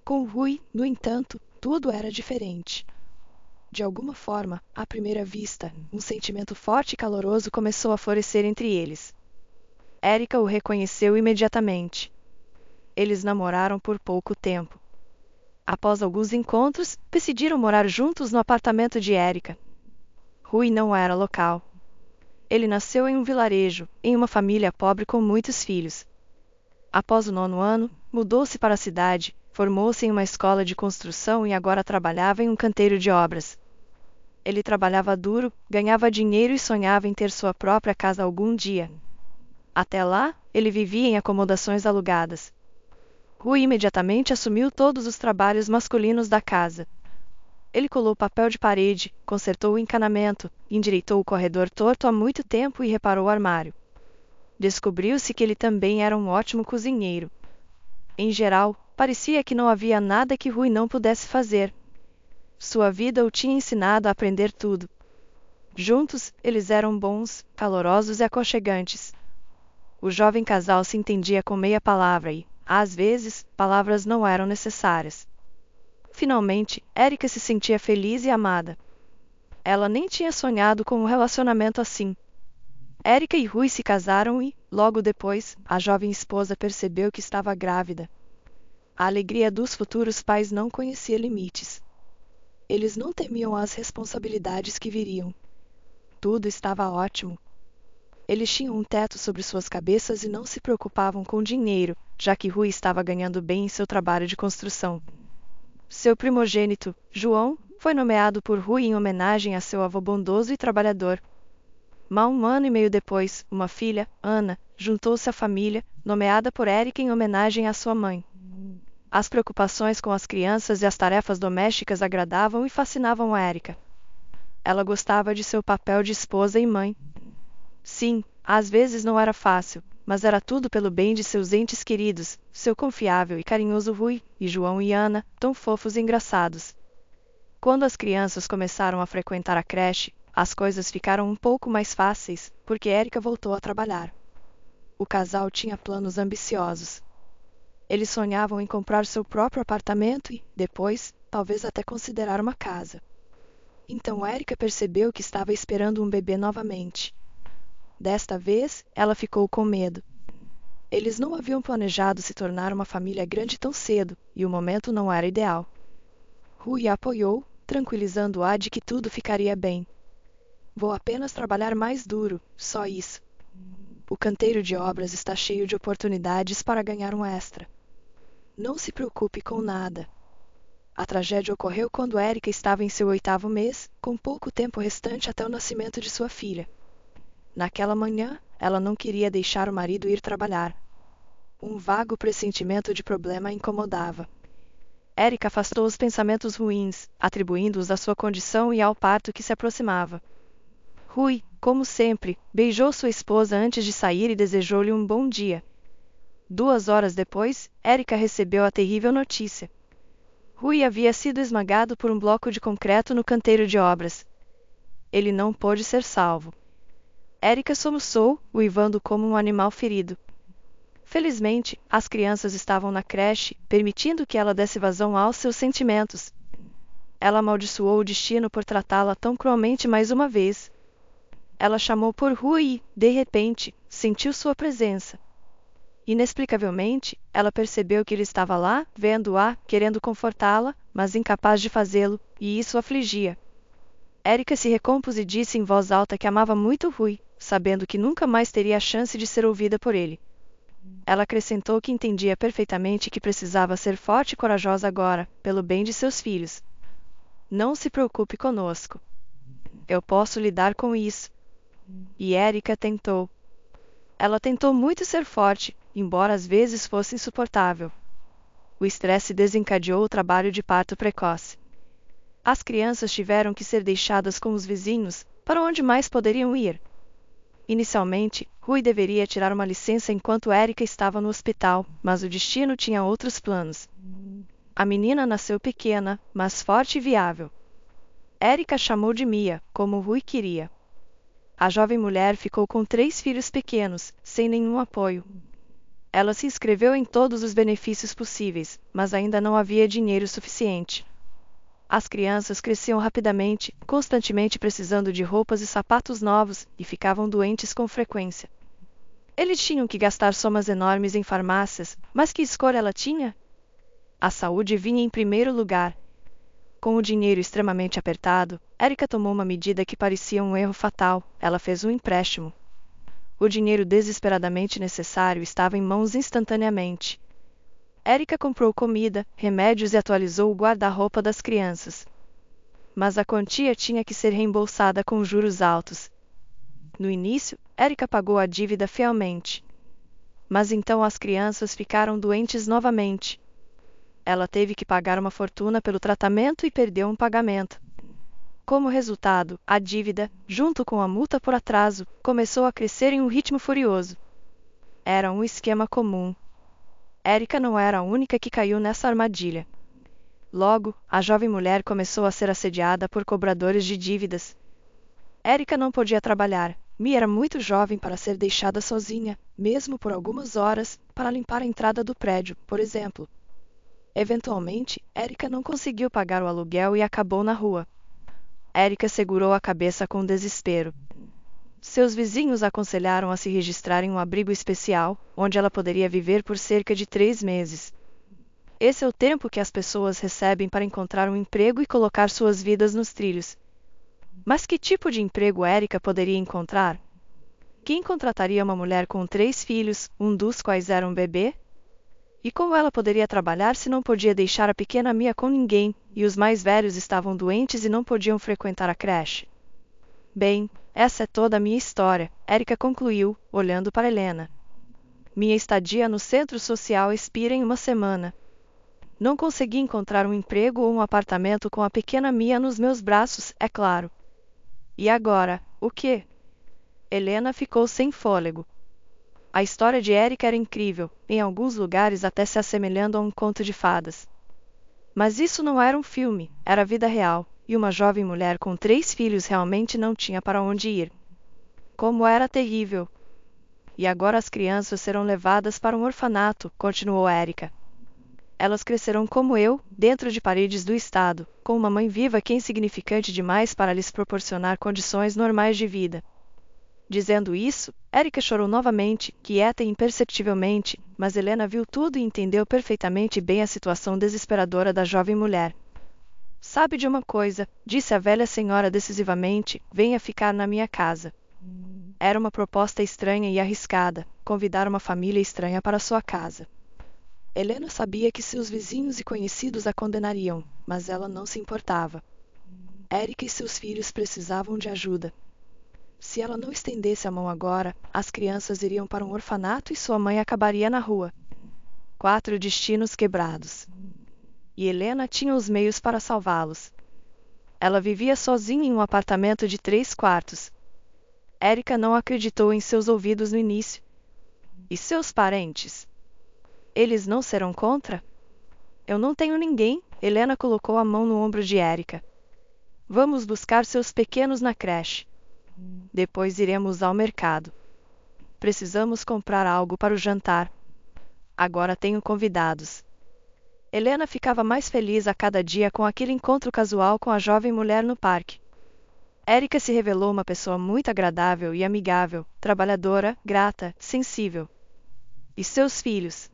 Com Rui, no entanto, tudo era diferente. De alguma forma, à primeira vista, um sentimento forte e caloroso começou a florescer entre eles. Érica o reconheceu imediatamente. Eles namoraram por pouco tempo. Após alguns encontros, decidiram morar juntos no apartamento de Érica. Rui não era local. Ele nasceu em um vilarejo, em uma família pobre com muitos filhos. Após o nono ano, mudou-se para a cidade, formou-se em uma escola de construção e agora trabalhava em um canteiro de obras. Ele trabalhava duro, ganhava dinheiro e sonhava em ter sua própria casa algum dia. Até lá, ele vivia em acomodações alugadas. Rui imediatamente assumiu todos os trabalhos masculinos da casa. Ele colou papel de parede, consertou o encanamento, endireitou o corredor torto há muito tempo e reparou o armário descobriu-se que ele também era um ótimo cozinheiro. Em geral, parecia que não havia nada que Rui não pudesse fazer. Sua vida o tinha ensinado a aprender tudo. Juntos, eles eram bons, calorosos e aconchegantes. O jovem casal se entendia com meia palavra e, às vezes, palavras não eram necessárias. Finalmente, Érica se sentia feliz e amada. Ela nem tinha sonhado com um relacionamento assim. Érica e Rui se casaram e, logo depois, a jovem esposa percebeu que estava grávida. A alegria dos futuros pais não conhecia limites. Eles não temiam as responsabilidades que viriam. Tudo estava ótimo. Eles tinham um teto sobre suas cabeças e não se preocupavam com dinheiro, já que Rui estava ganhando bem em seu trabalho de construção. Seu primogênito, João, foi nomeado por Rui em homenagem a seu avô bondoso e trabalhador, Mal um ano e meio depois, uma filha, Ana, juntou-se à família, nomeada por Eric em homenagem à sua mãe. As preocupações com as crianças e as tarefas domésticas agradavam e fascinavam a Erika. Ela gostava de seu papel de esposa e mãe. Sim, às vezes não era fácil, mas era tudo pelo bem de seus entes queridos, seu confiável e carinhoso Rui, e João e Ana, tão fofos e engraçados. Quando as crianças começaram a frequentar a creche, as coisas ficaram um pouco mais fáceis, porque Érica voltou a trabalhar. O casal tinha planos ambiciosos. Eles sonhavam em comprar seu próprio apartamento e, depois, talvez até considerar uma casa. Então Érica percebeu que estava esperando um bebê novamente. Desta vez, ela ficou com medo. Eles não haviam planejado se tornar uma família grande tão cedo, e o momento não era ideal. Rui a apoiou, tranquilizando-a de que tudo ficaria bem. Vou apenas trabalhar mais duro, só isso. O canteiro de obras está cheio de oportunidades para ganhar um extra. Não se preocupe com nada. A tragédia ocorreu quando Érica estava em seu oitavo mês, com pouco tempo restante até o nascimento de sua filha. Naquela manhã, ela não queria deixar o marido ir trabalhar. Um vago pressentimento de problema a incomodava. Érica afastou os pensamentos ruins, atribuindo-os à sua condição e ao parto que se aproximava. Rui, como sempre, beijou sua esposa antes de sair e desejou-lhe um bom dia. Duas horas depois, Érica recebeu a terrível notícia. Rui havia sido esmagado por um bloco de concreto no canteiro de obras. Ele não pôde ser salvo. Érica soluçou, uivando como um animal ferido. Felizmente, as crianças estavam na creche, permitindo que ela desse vazão aos seus sentimentos. Ela amaldiçoou o destino por tratá-la tão cruelmente mais uma vez. Ela chamou por Rui. e, de repente, sentiu sua presença. Inexplicavelmente, ela percebeu que ele estava lá, vendo-a, querendo confortá-la, mas incapaz de fazê-lo, e isso afligia. Érica se recompôs e disse em voz alta que amava muito Rui, sabendo que nunca mais teria a chance de ser ouvida por ele. Ela acrescentou que entendia perfeitamente que precisava ser forte e corajosa agora, pelo bem de seus filhos. Não se preocupe conosco. Eu posso lidar com isso, e Érica tentou. Ela tentou muito ser forte, embora às vezes fosse insuportável. O estresse desencadeou o trabalho de parto precoce. As crianças tiveram que ser deixadas com os vizinhos, para onde mais poderiam ir. Inicialmente, Rui deveria tirar uma licença enquanto Érica estava no hospital, mas o destino tinha outros planos. A menina nasceu pequena, mas forte e viável. Érica chamou de Mia, como Rui queria a jovem mulher ficou com três filhos pequenos, sem nenhum apoio. Ela se inscreveu em todos os benefícios possíveis, mas ainda não havia dinheiro suficiente. As crianças cresciam rapidamente, constantemente precisando de roupas e sapatos novos, e ficavam doentes com frequência. Eles tinham que gastar somas enormes em farmácias, mas que escolha ela tinha? A saúde vinha em primeiro lugar, com o dinheiro extremamente apertado, Erika tomou uma medida que parecia um erro fatal. Ela fez um empréstimo. O dinheiro desesperadamente necessário estava em mãos instantaneamente. Erika comprou comida, remédios e atualizou o guarda-roupa das crianças. Mas a quantia tinha que ser reembolsada com juros altos. No início, Erika pagou a dívida fielmente. Mas então as crianças ficaram doentes novamente ela teve que pagar uma fortuna pelo tratamento e perdeu um pagamento. Como resultado, a dívida, junto com a multa por atraso, começou a crescer em um ritmo furioso. Era um esquema comum. Érica não era a única que caiu nessa armadilha. Logo, a jovem mulher começou a ser assediada por cobradores de dívidas. Érica não podia trabalhar, Mi era muito jovem para ser deixada sozinha, mesmo por algumas horas, para limpar a entrada do prédio, por exemplo. Eventualmente, Érica não conseguiu pagar o aluguel e acabou na rua. Érica segurou a cabeça com desespero. Seus vizinhos aconselharam a se registrar em um abrigo especial, onde ela poderia viver por cerca de três meses. Esse é o tempo que as pessoas recebem para encontrar um emprego e colocar suas vidas nos trilhos. Mas que tipo de emprego Érica poderia encontrar? Quem contrataria uma mulher com três filhos, um dos quais era um bebê, e como ela poderia trabalhar se não podia deixar a pequena Mia com ninguém, e os mais velhos estavam doentes e não podiam frequentar a creche? Bem, essa é toda a minha história, Érica concluiu, olhando para Helena. Minha estadia no centro social expira em uma semana. Não consegui encontrar um emprego ou um apartamento com a pequena Mia nos meus braços, é claro. E agora, o que? Helena ficou sem fôlego. A história de Eric era incrível, em alguns lugares até se assemelhando a um conto de fadas. Mas isso não era um filme, era vida real, e uma jovem mulher com três filhos realmente não tinha para onde ir. Como era terrível! E agora as crianças serão levadas para um orfanato, continuou Érica. Elas crescerão como eu, dentro de paredes do Estado, com uma mãe viva que é insignificante demais para lhes proporcionar condições normais de vida. Dizendo isso, Érica chorou novamente, quieta e imperceptivelmente, mas Helena viu tudo e entendeu perfeitamente bem a situação desesperadora da jovem mulher. Sabe de uma coisa, disse a velha senhora decisivamente, venha ficar na minha casa. Era uma proposta estranha e arriscada, convidar uma família estranha para sua casa. Helena sabia que seus vizinhos e conhecidos a condenariam, mas ela não se importava. Érica e seus filhos precisavam de ajuda, se ela não estendesse a mão agora, as crianças iriam para um orfanato e sua mãe acabaria na rua. Quatro destinos quebrados. E Helena tinha os meios para salvá-los. Ela vivia sozinha em um apartamento de três quartos. Érica não acreditou em seus ouvidos no início. E seus parentes? Eles não serão contra? Eu não tenho ninguém. Helena colocou a mão no ombro de Érica. Vamos buscar seus pequenos na creche. Depois iremos ao mercado. Precisamos comprar algo para o jantar. Agora tenho convidados. Helena ficava mais feliz a cada dia com aquele encontro casual com a jovem mulher no parque. Érica se revelou uma pessoa muito agradável e amigável, trabalhadora, grata, sensível. E seus filhos?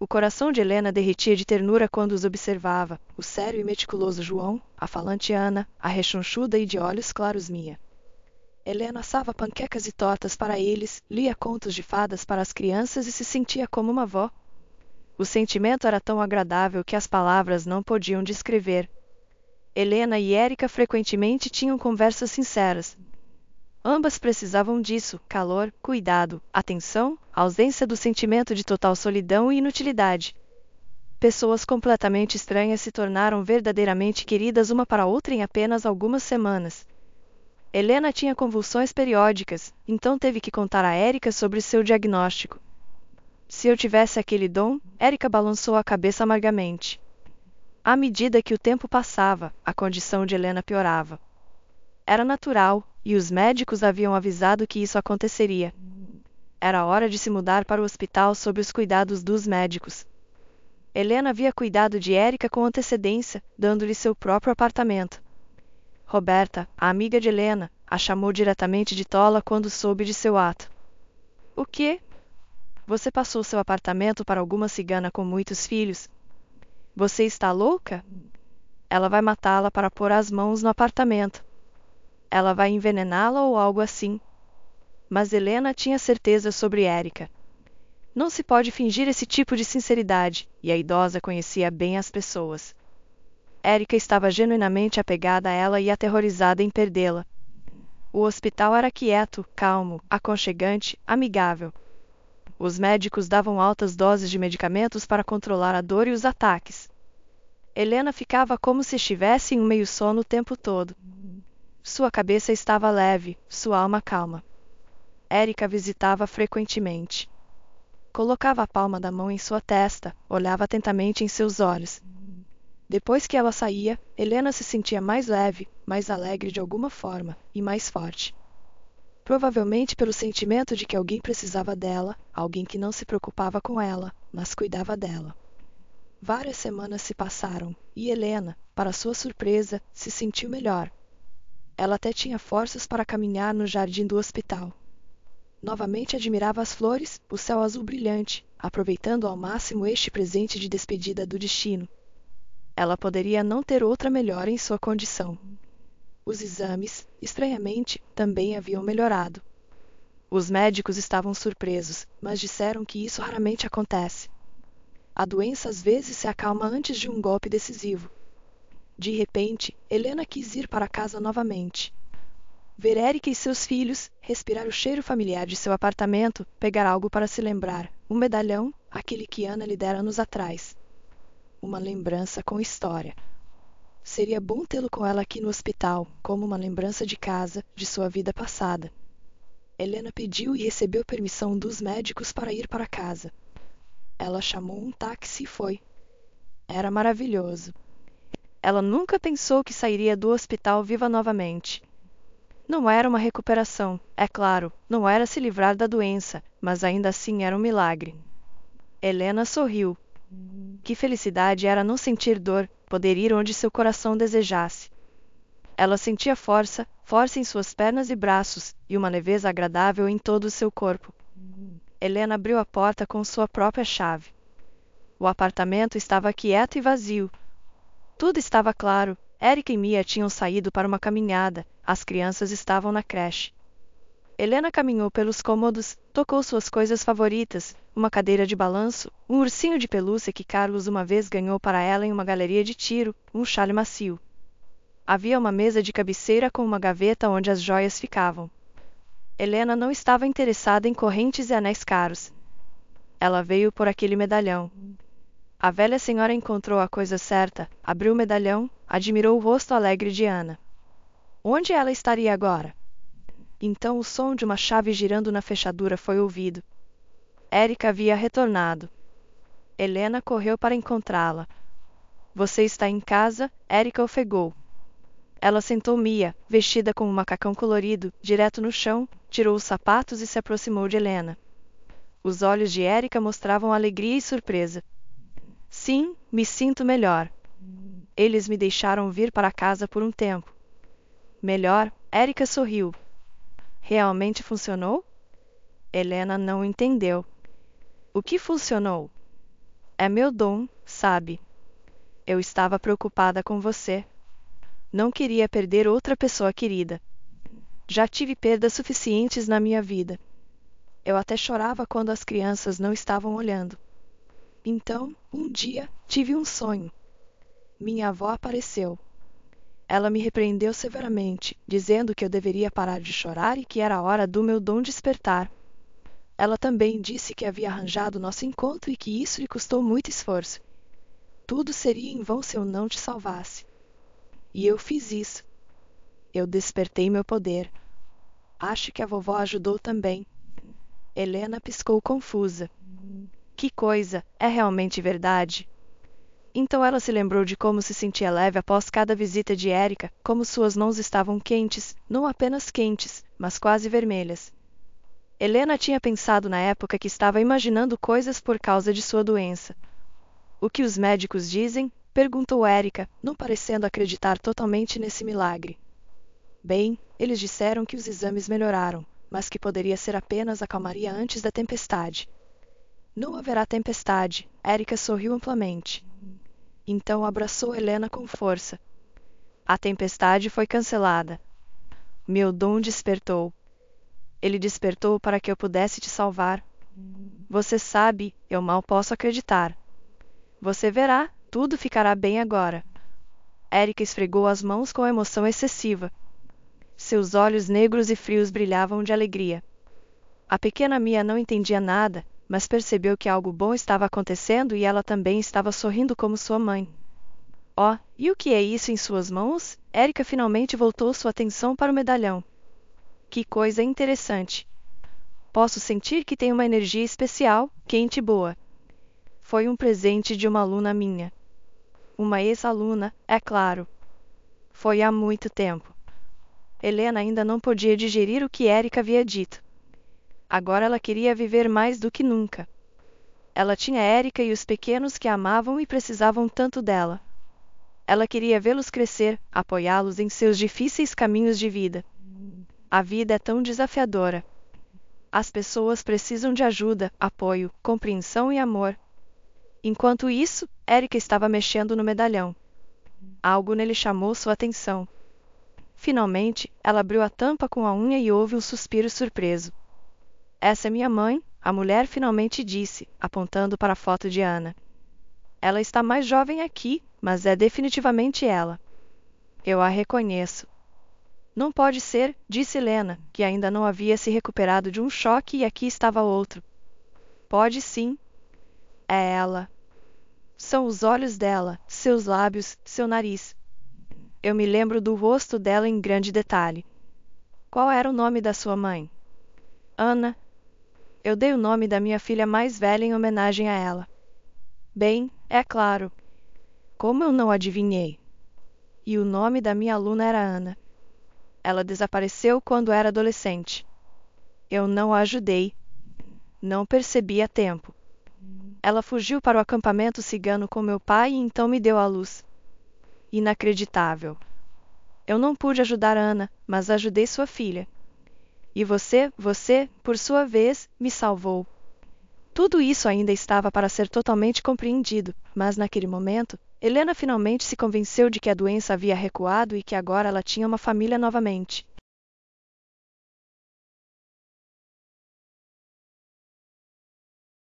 O coração de Helena derretia de ternura quando os observava, o sério e meticuloso João, a falante Ana, a rechonchuda e de olhos claros Mia. Helena assava panquecas e tortas para eles, lia contos de fadas para as crianças e se sentia como uma avó. O sentimento era tão agradável que as palavras não podiam descrever. Helena e Érica frequentemente tinham conversas sinceras. Ambas precisavam disso: calor, cuidado, atenção, ausência do sentimento de total solidão e inutilidade. Pessoas completamente estranhas se tornaram verdadeiramente queridas uma para outra em apenas algumas semanas. Helena tinha convulsões periódicas, então teve que contar a Érica sobre seu diagnóstico. Se eu tivesse aquele dom, Érica balançou a cabeça amargamente. À medida que o tempo passava, a condição de Helena piorava. Era natural, e os médicos haviam avisado que isso aconteceria. Era hora de se mudar para o hospital sob os cuidados dos médicos. Helena havia cuidado de Érica com antecedência, dando-lhe seu próprio apartamento. Roberta, a amiga de Helena, a chamou diretamente de tola quando soube de seu ato. O quê? Você passou seu apartamento para alguma cigana com muitos filhos? Você está louca? Ela vai matá-la para pôr as mãos no apartamento. Ela vai envenená-la ou algo assim. Mas Helena tinha certeza sobre Érica. Não se pode fingir esse tipo de sinceridade, e a idosa conhecia bem as pessoas. Érica estava genuinamente apegada a ela e aterrorizada em perdê-la. O hospital era quieto, calmo, aconchegante, amigável. Os médicos davam altas doses de medicamentos para controlar a dor e os ataques. Helena ficava como se estivesse em um meio sono o tempo todo. Sua cabeça estava leve, sua alma calma. Érica visitava frequentemente. Colocava a palma da mão em sua testa, olhava atentamente em seus olhos, depois que ela saía, Helena se sentia mais leve, mais alegre de alguma forma, e mais forte. Provavelmente pelo sentimento de que alguém precisava dela, alguém que não se preocupava com ela, mas cuidava dela. Várias semanas se passaram, e Helena, para sua surpresa, se sentiu melhor. Ela até tinha forças para caminhar no jardim do hospital. Novamente admirava as flores, o céu azul brilhante, aproveitando ao máximo este presente de despedida do destino, ela poderia não ter outra melhora em sua condição. Os exames, estranhamente, também haviam melhorado. Os médicos estavam surpresos, mas disseram que isso raramente acontece. A doença às vezes se acalma antes de um golpe decisivo. De repente, Helena quis ir para casa novamente. Ver Eric e seus filhos, respirar o cheiro familiar de seu apartamento, pegar algo para se lembrar, um medalhão, aquele que Ana lhe dera anos atrás uma lembrança com história. Seria bom tê-lo com ela aqui no hospital, como uma lembrança de casa, de sua vida passada. Helena pediu e recebeu permissão dos médicos para ir para casa. Ela chamou um táxi e foi. Era maravilhoso. Ela nunca pensou que sairia do hospital viva novamente. Não era uma recuperação, é claro, não era se livrar da doença, mas ainda assim era um milagre. Helena sorriu, que felicidade era não sentir dor, poder ir onde seu coração desejasse. Ela sentia força, força em suas pernas e braços, e uma leveza agradável em todo o seu corpo. Helena abriu a porta com sua própria chave. O apartamento estava quieto e vazio. Tudo estava claro. Eric e Mia tinham saído para uma caminhada, as crianças estavam na creche. Helena caminhou pelos cômodos, tocou suas coisas favoritas, uma cadeira de balanço, um ursinho de pelúcia que Carlos uma vez ganhou para ela em uma galeria de tiro, um chale macio. Havia uma mesa de cabeceira com uma gaveta onde as joias ficavam. Helena não estava interessada em correntes e anéis caros. Ela veio por aquele medalhão. A velha senhora encontrou a coisa certa, abriu o medalhão, admirou o rosto alegre de Ana. Onde ela estaria agora? Então o som de uma chave girando na fechadura foi ouvido. Érica havia retornado. Helena correu para encontrá-la. Você está em casa? Érica ofegou. Ela sentou Mia, vestida com um macacão colorido, direto no chão, tirou os sapatos e se aproximou de Helena. Os olhos de Érica mostravam alegria e surpresa. Sim, me sinto melhor. Eles me deixaram vir para casa por um tempo. Melhor, Érica sorriu, Realmente funcionou? Helena não entendeu. O que funcionou? É meu dom, sabe? Eu estava preocupada com você. Não queria perder outra pessoa querida. Já tive perdas suficientes na minha vida. Eu até chorava quando as crianças não estavam olhando. Então, um dia, tive um sonho. Minha avó apareceu. Ela me repreendeu severamente, dizendo que eu deveria parar de chorar e que era hora do meu dom despertar. Ela também disse que havia arranjado nosso encontro e que isso lhe custou muito esforço. Tudo seria em vão se eu não te salvasse. E eu fiz isso. Eu despertei meu poder. Acho que a vovó ajudou também. Helena piscou confusa. Que coisa, é realmente verdade? Então ela se lembrou de como se sentia leve após cada visita de Érica, como suas mãos estavam quentes, não apenas quentes, mas quase vermelhas. Helena tinha pensado na época que estava imaginando coisas por causa de sua doença. O que os médicos dizem? perguntou Érica, não parecendo acreditar totalmente nesse milagre. Bem, eles disseram que os exames melhoraram, mas que poderia ser apenas a calmaria antes da tempestade. Não haverá tempestade, Érica sorriu amplamente. Então abraçou Helena com força. A tempestade foi cancelada. Meu dom despertou. Ele despertou para que eu pudesse te salvar. Você sabe, eu mal posso acreditar. Você verá, tudo ficará bem agora. Érica esfregou as mãos com emoção excessiva. Seus olhos negros e frios brilhavam de alegria. A pequena Mia não entendia nada, mas percebeu que algo bom estava acontecendo e ela também estava sorrindo como sua mãe. Oh, e o que é isso em suas mãos? Érica finalmente voltou sua atenção para o medalhão. Que coisa interessante. Posso sentir que tem uma energia especial, quente e boa. Foi um presente de uma aluna minha. Uma ex-aluna, é claro. Foi há muito tempo. Helena ainda não podia digerir o que Érica havia dito. Agora ela queria viver mais do que nunca. Ela tinha Érica e os pequenos que a amavam e precisavam tanto dela. Ela queria vê-los crescer, apoiá-los em seus difíceis caminhos de vida. A vida é tão desafiadora. As pessoas precisam de ajuda, apoio, compreensão e amor. Enquanto isso, Érica estava mexendo no medalhão. Algo nele chamou sua atenção. Finalmente, ela abriu a tampa com a unha e houve um suspiro surpreso. Essa é minha mãe, a mulher finalmente disse, apontando para a foto de Ana. Ela está mais jovem aqui, mas é definitivamente ela. Eu a reconheço. Não pode ser, disse Lena, que ainda não havia se recuperado de um choque e aqui estava outro. Pode sim. É ela. São os olhos dela, seus lábios, seu nariz. Eu me lembro do rosto dela em grande detalhe. Qual era o nome da sua mãe? Ana, eu dei o nome da minha filha mais velha em homenagem a ela. Bem, é claro. Como eu não adivinhei? E o nome da minha aluna era Ana. Ela desapareceu quando era adolescente. Eu não a ajudei. Não percebi a tempo. Ela fugiu para o acampamento cigano com meu pai e então me deu a luz. Inacreditável. Eu não pude ajudar Ana, mas ajudei sua filha. E você, você, por sua vez, me salvou. Tudo isso ainda estava para ser totalmente compreendido, mas naquele momento, Helena finalmente se convenceu de que a doença havia recuado e que agora ela tinha uma família novamente.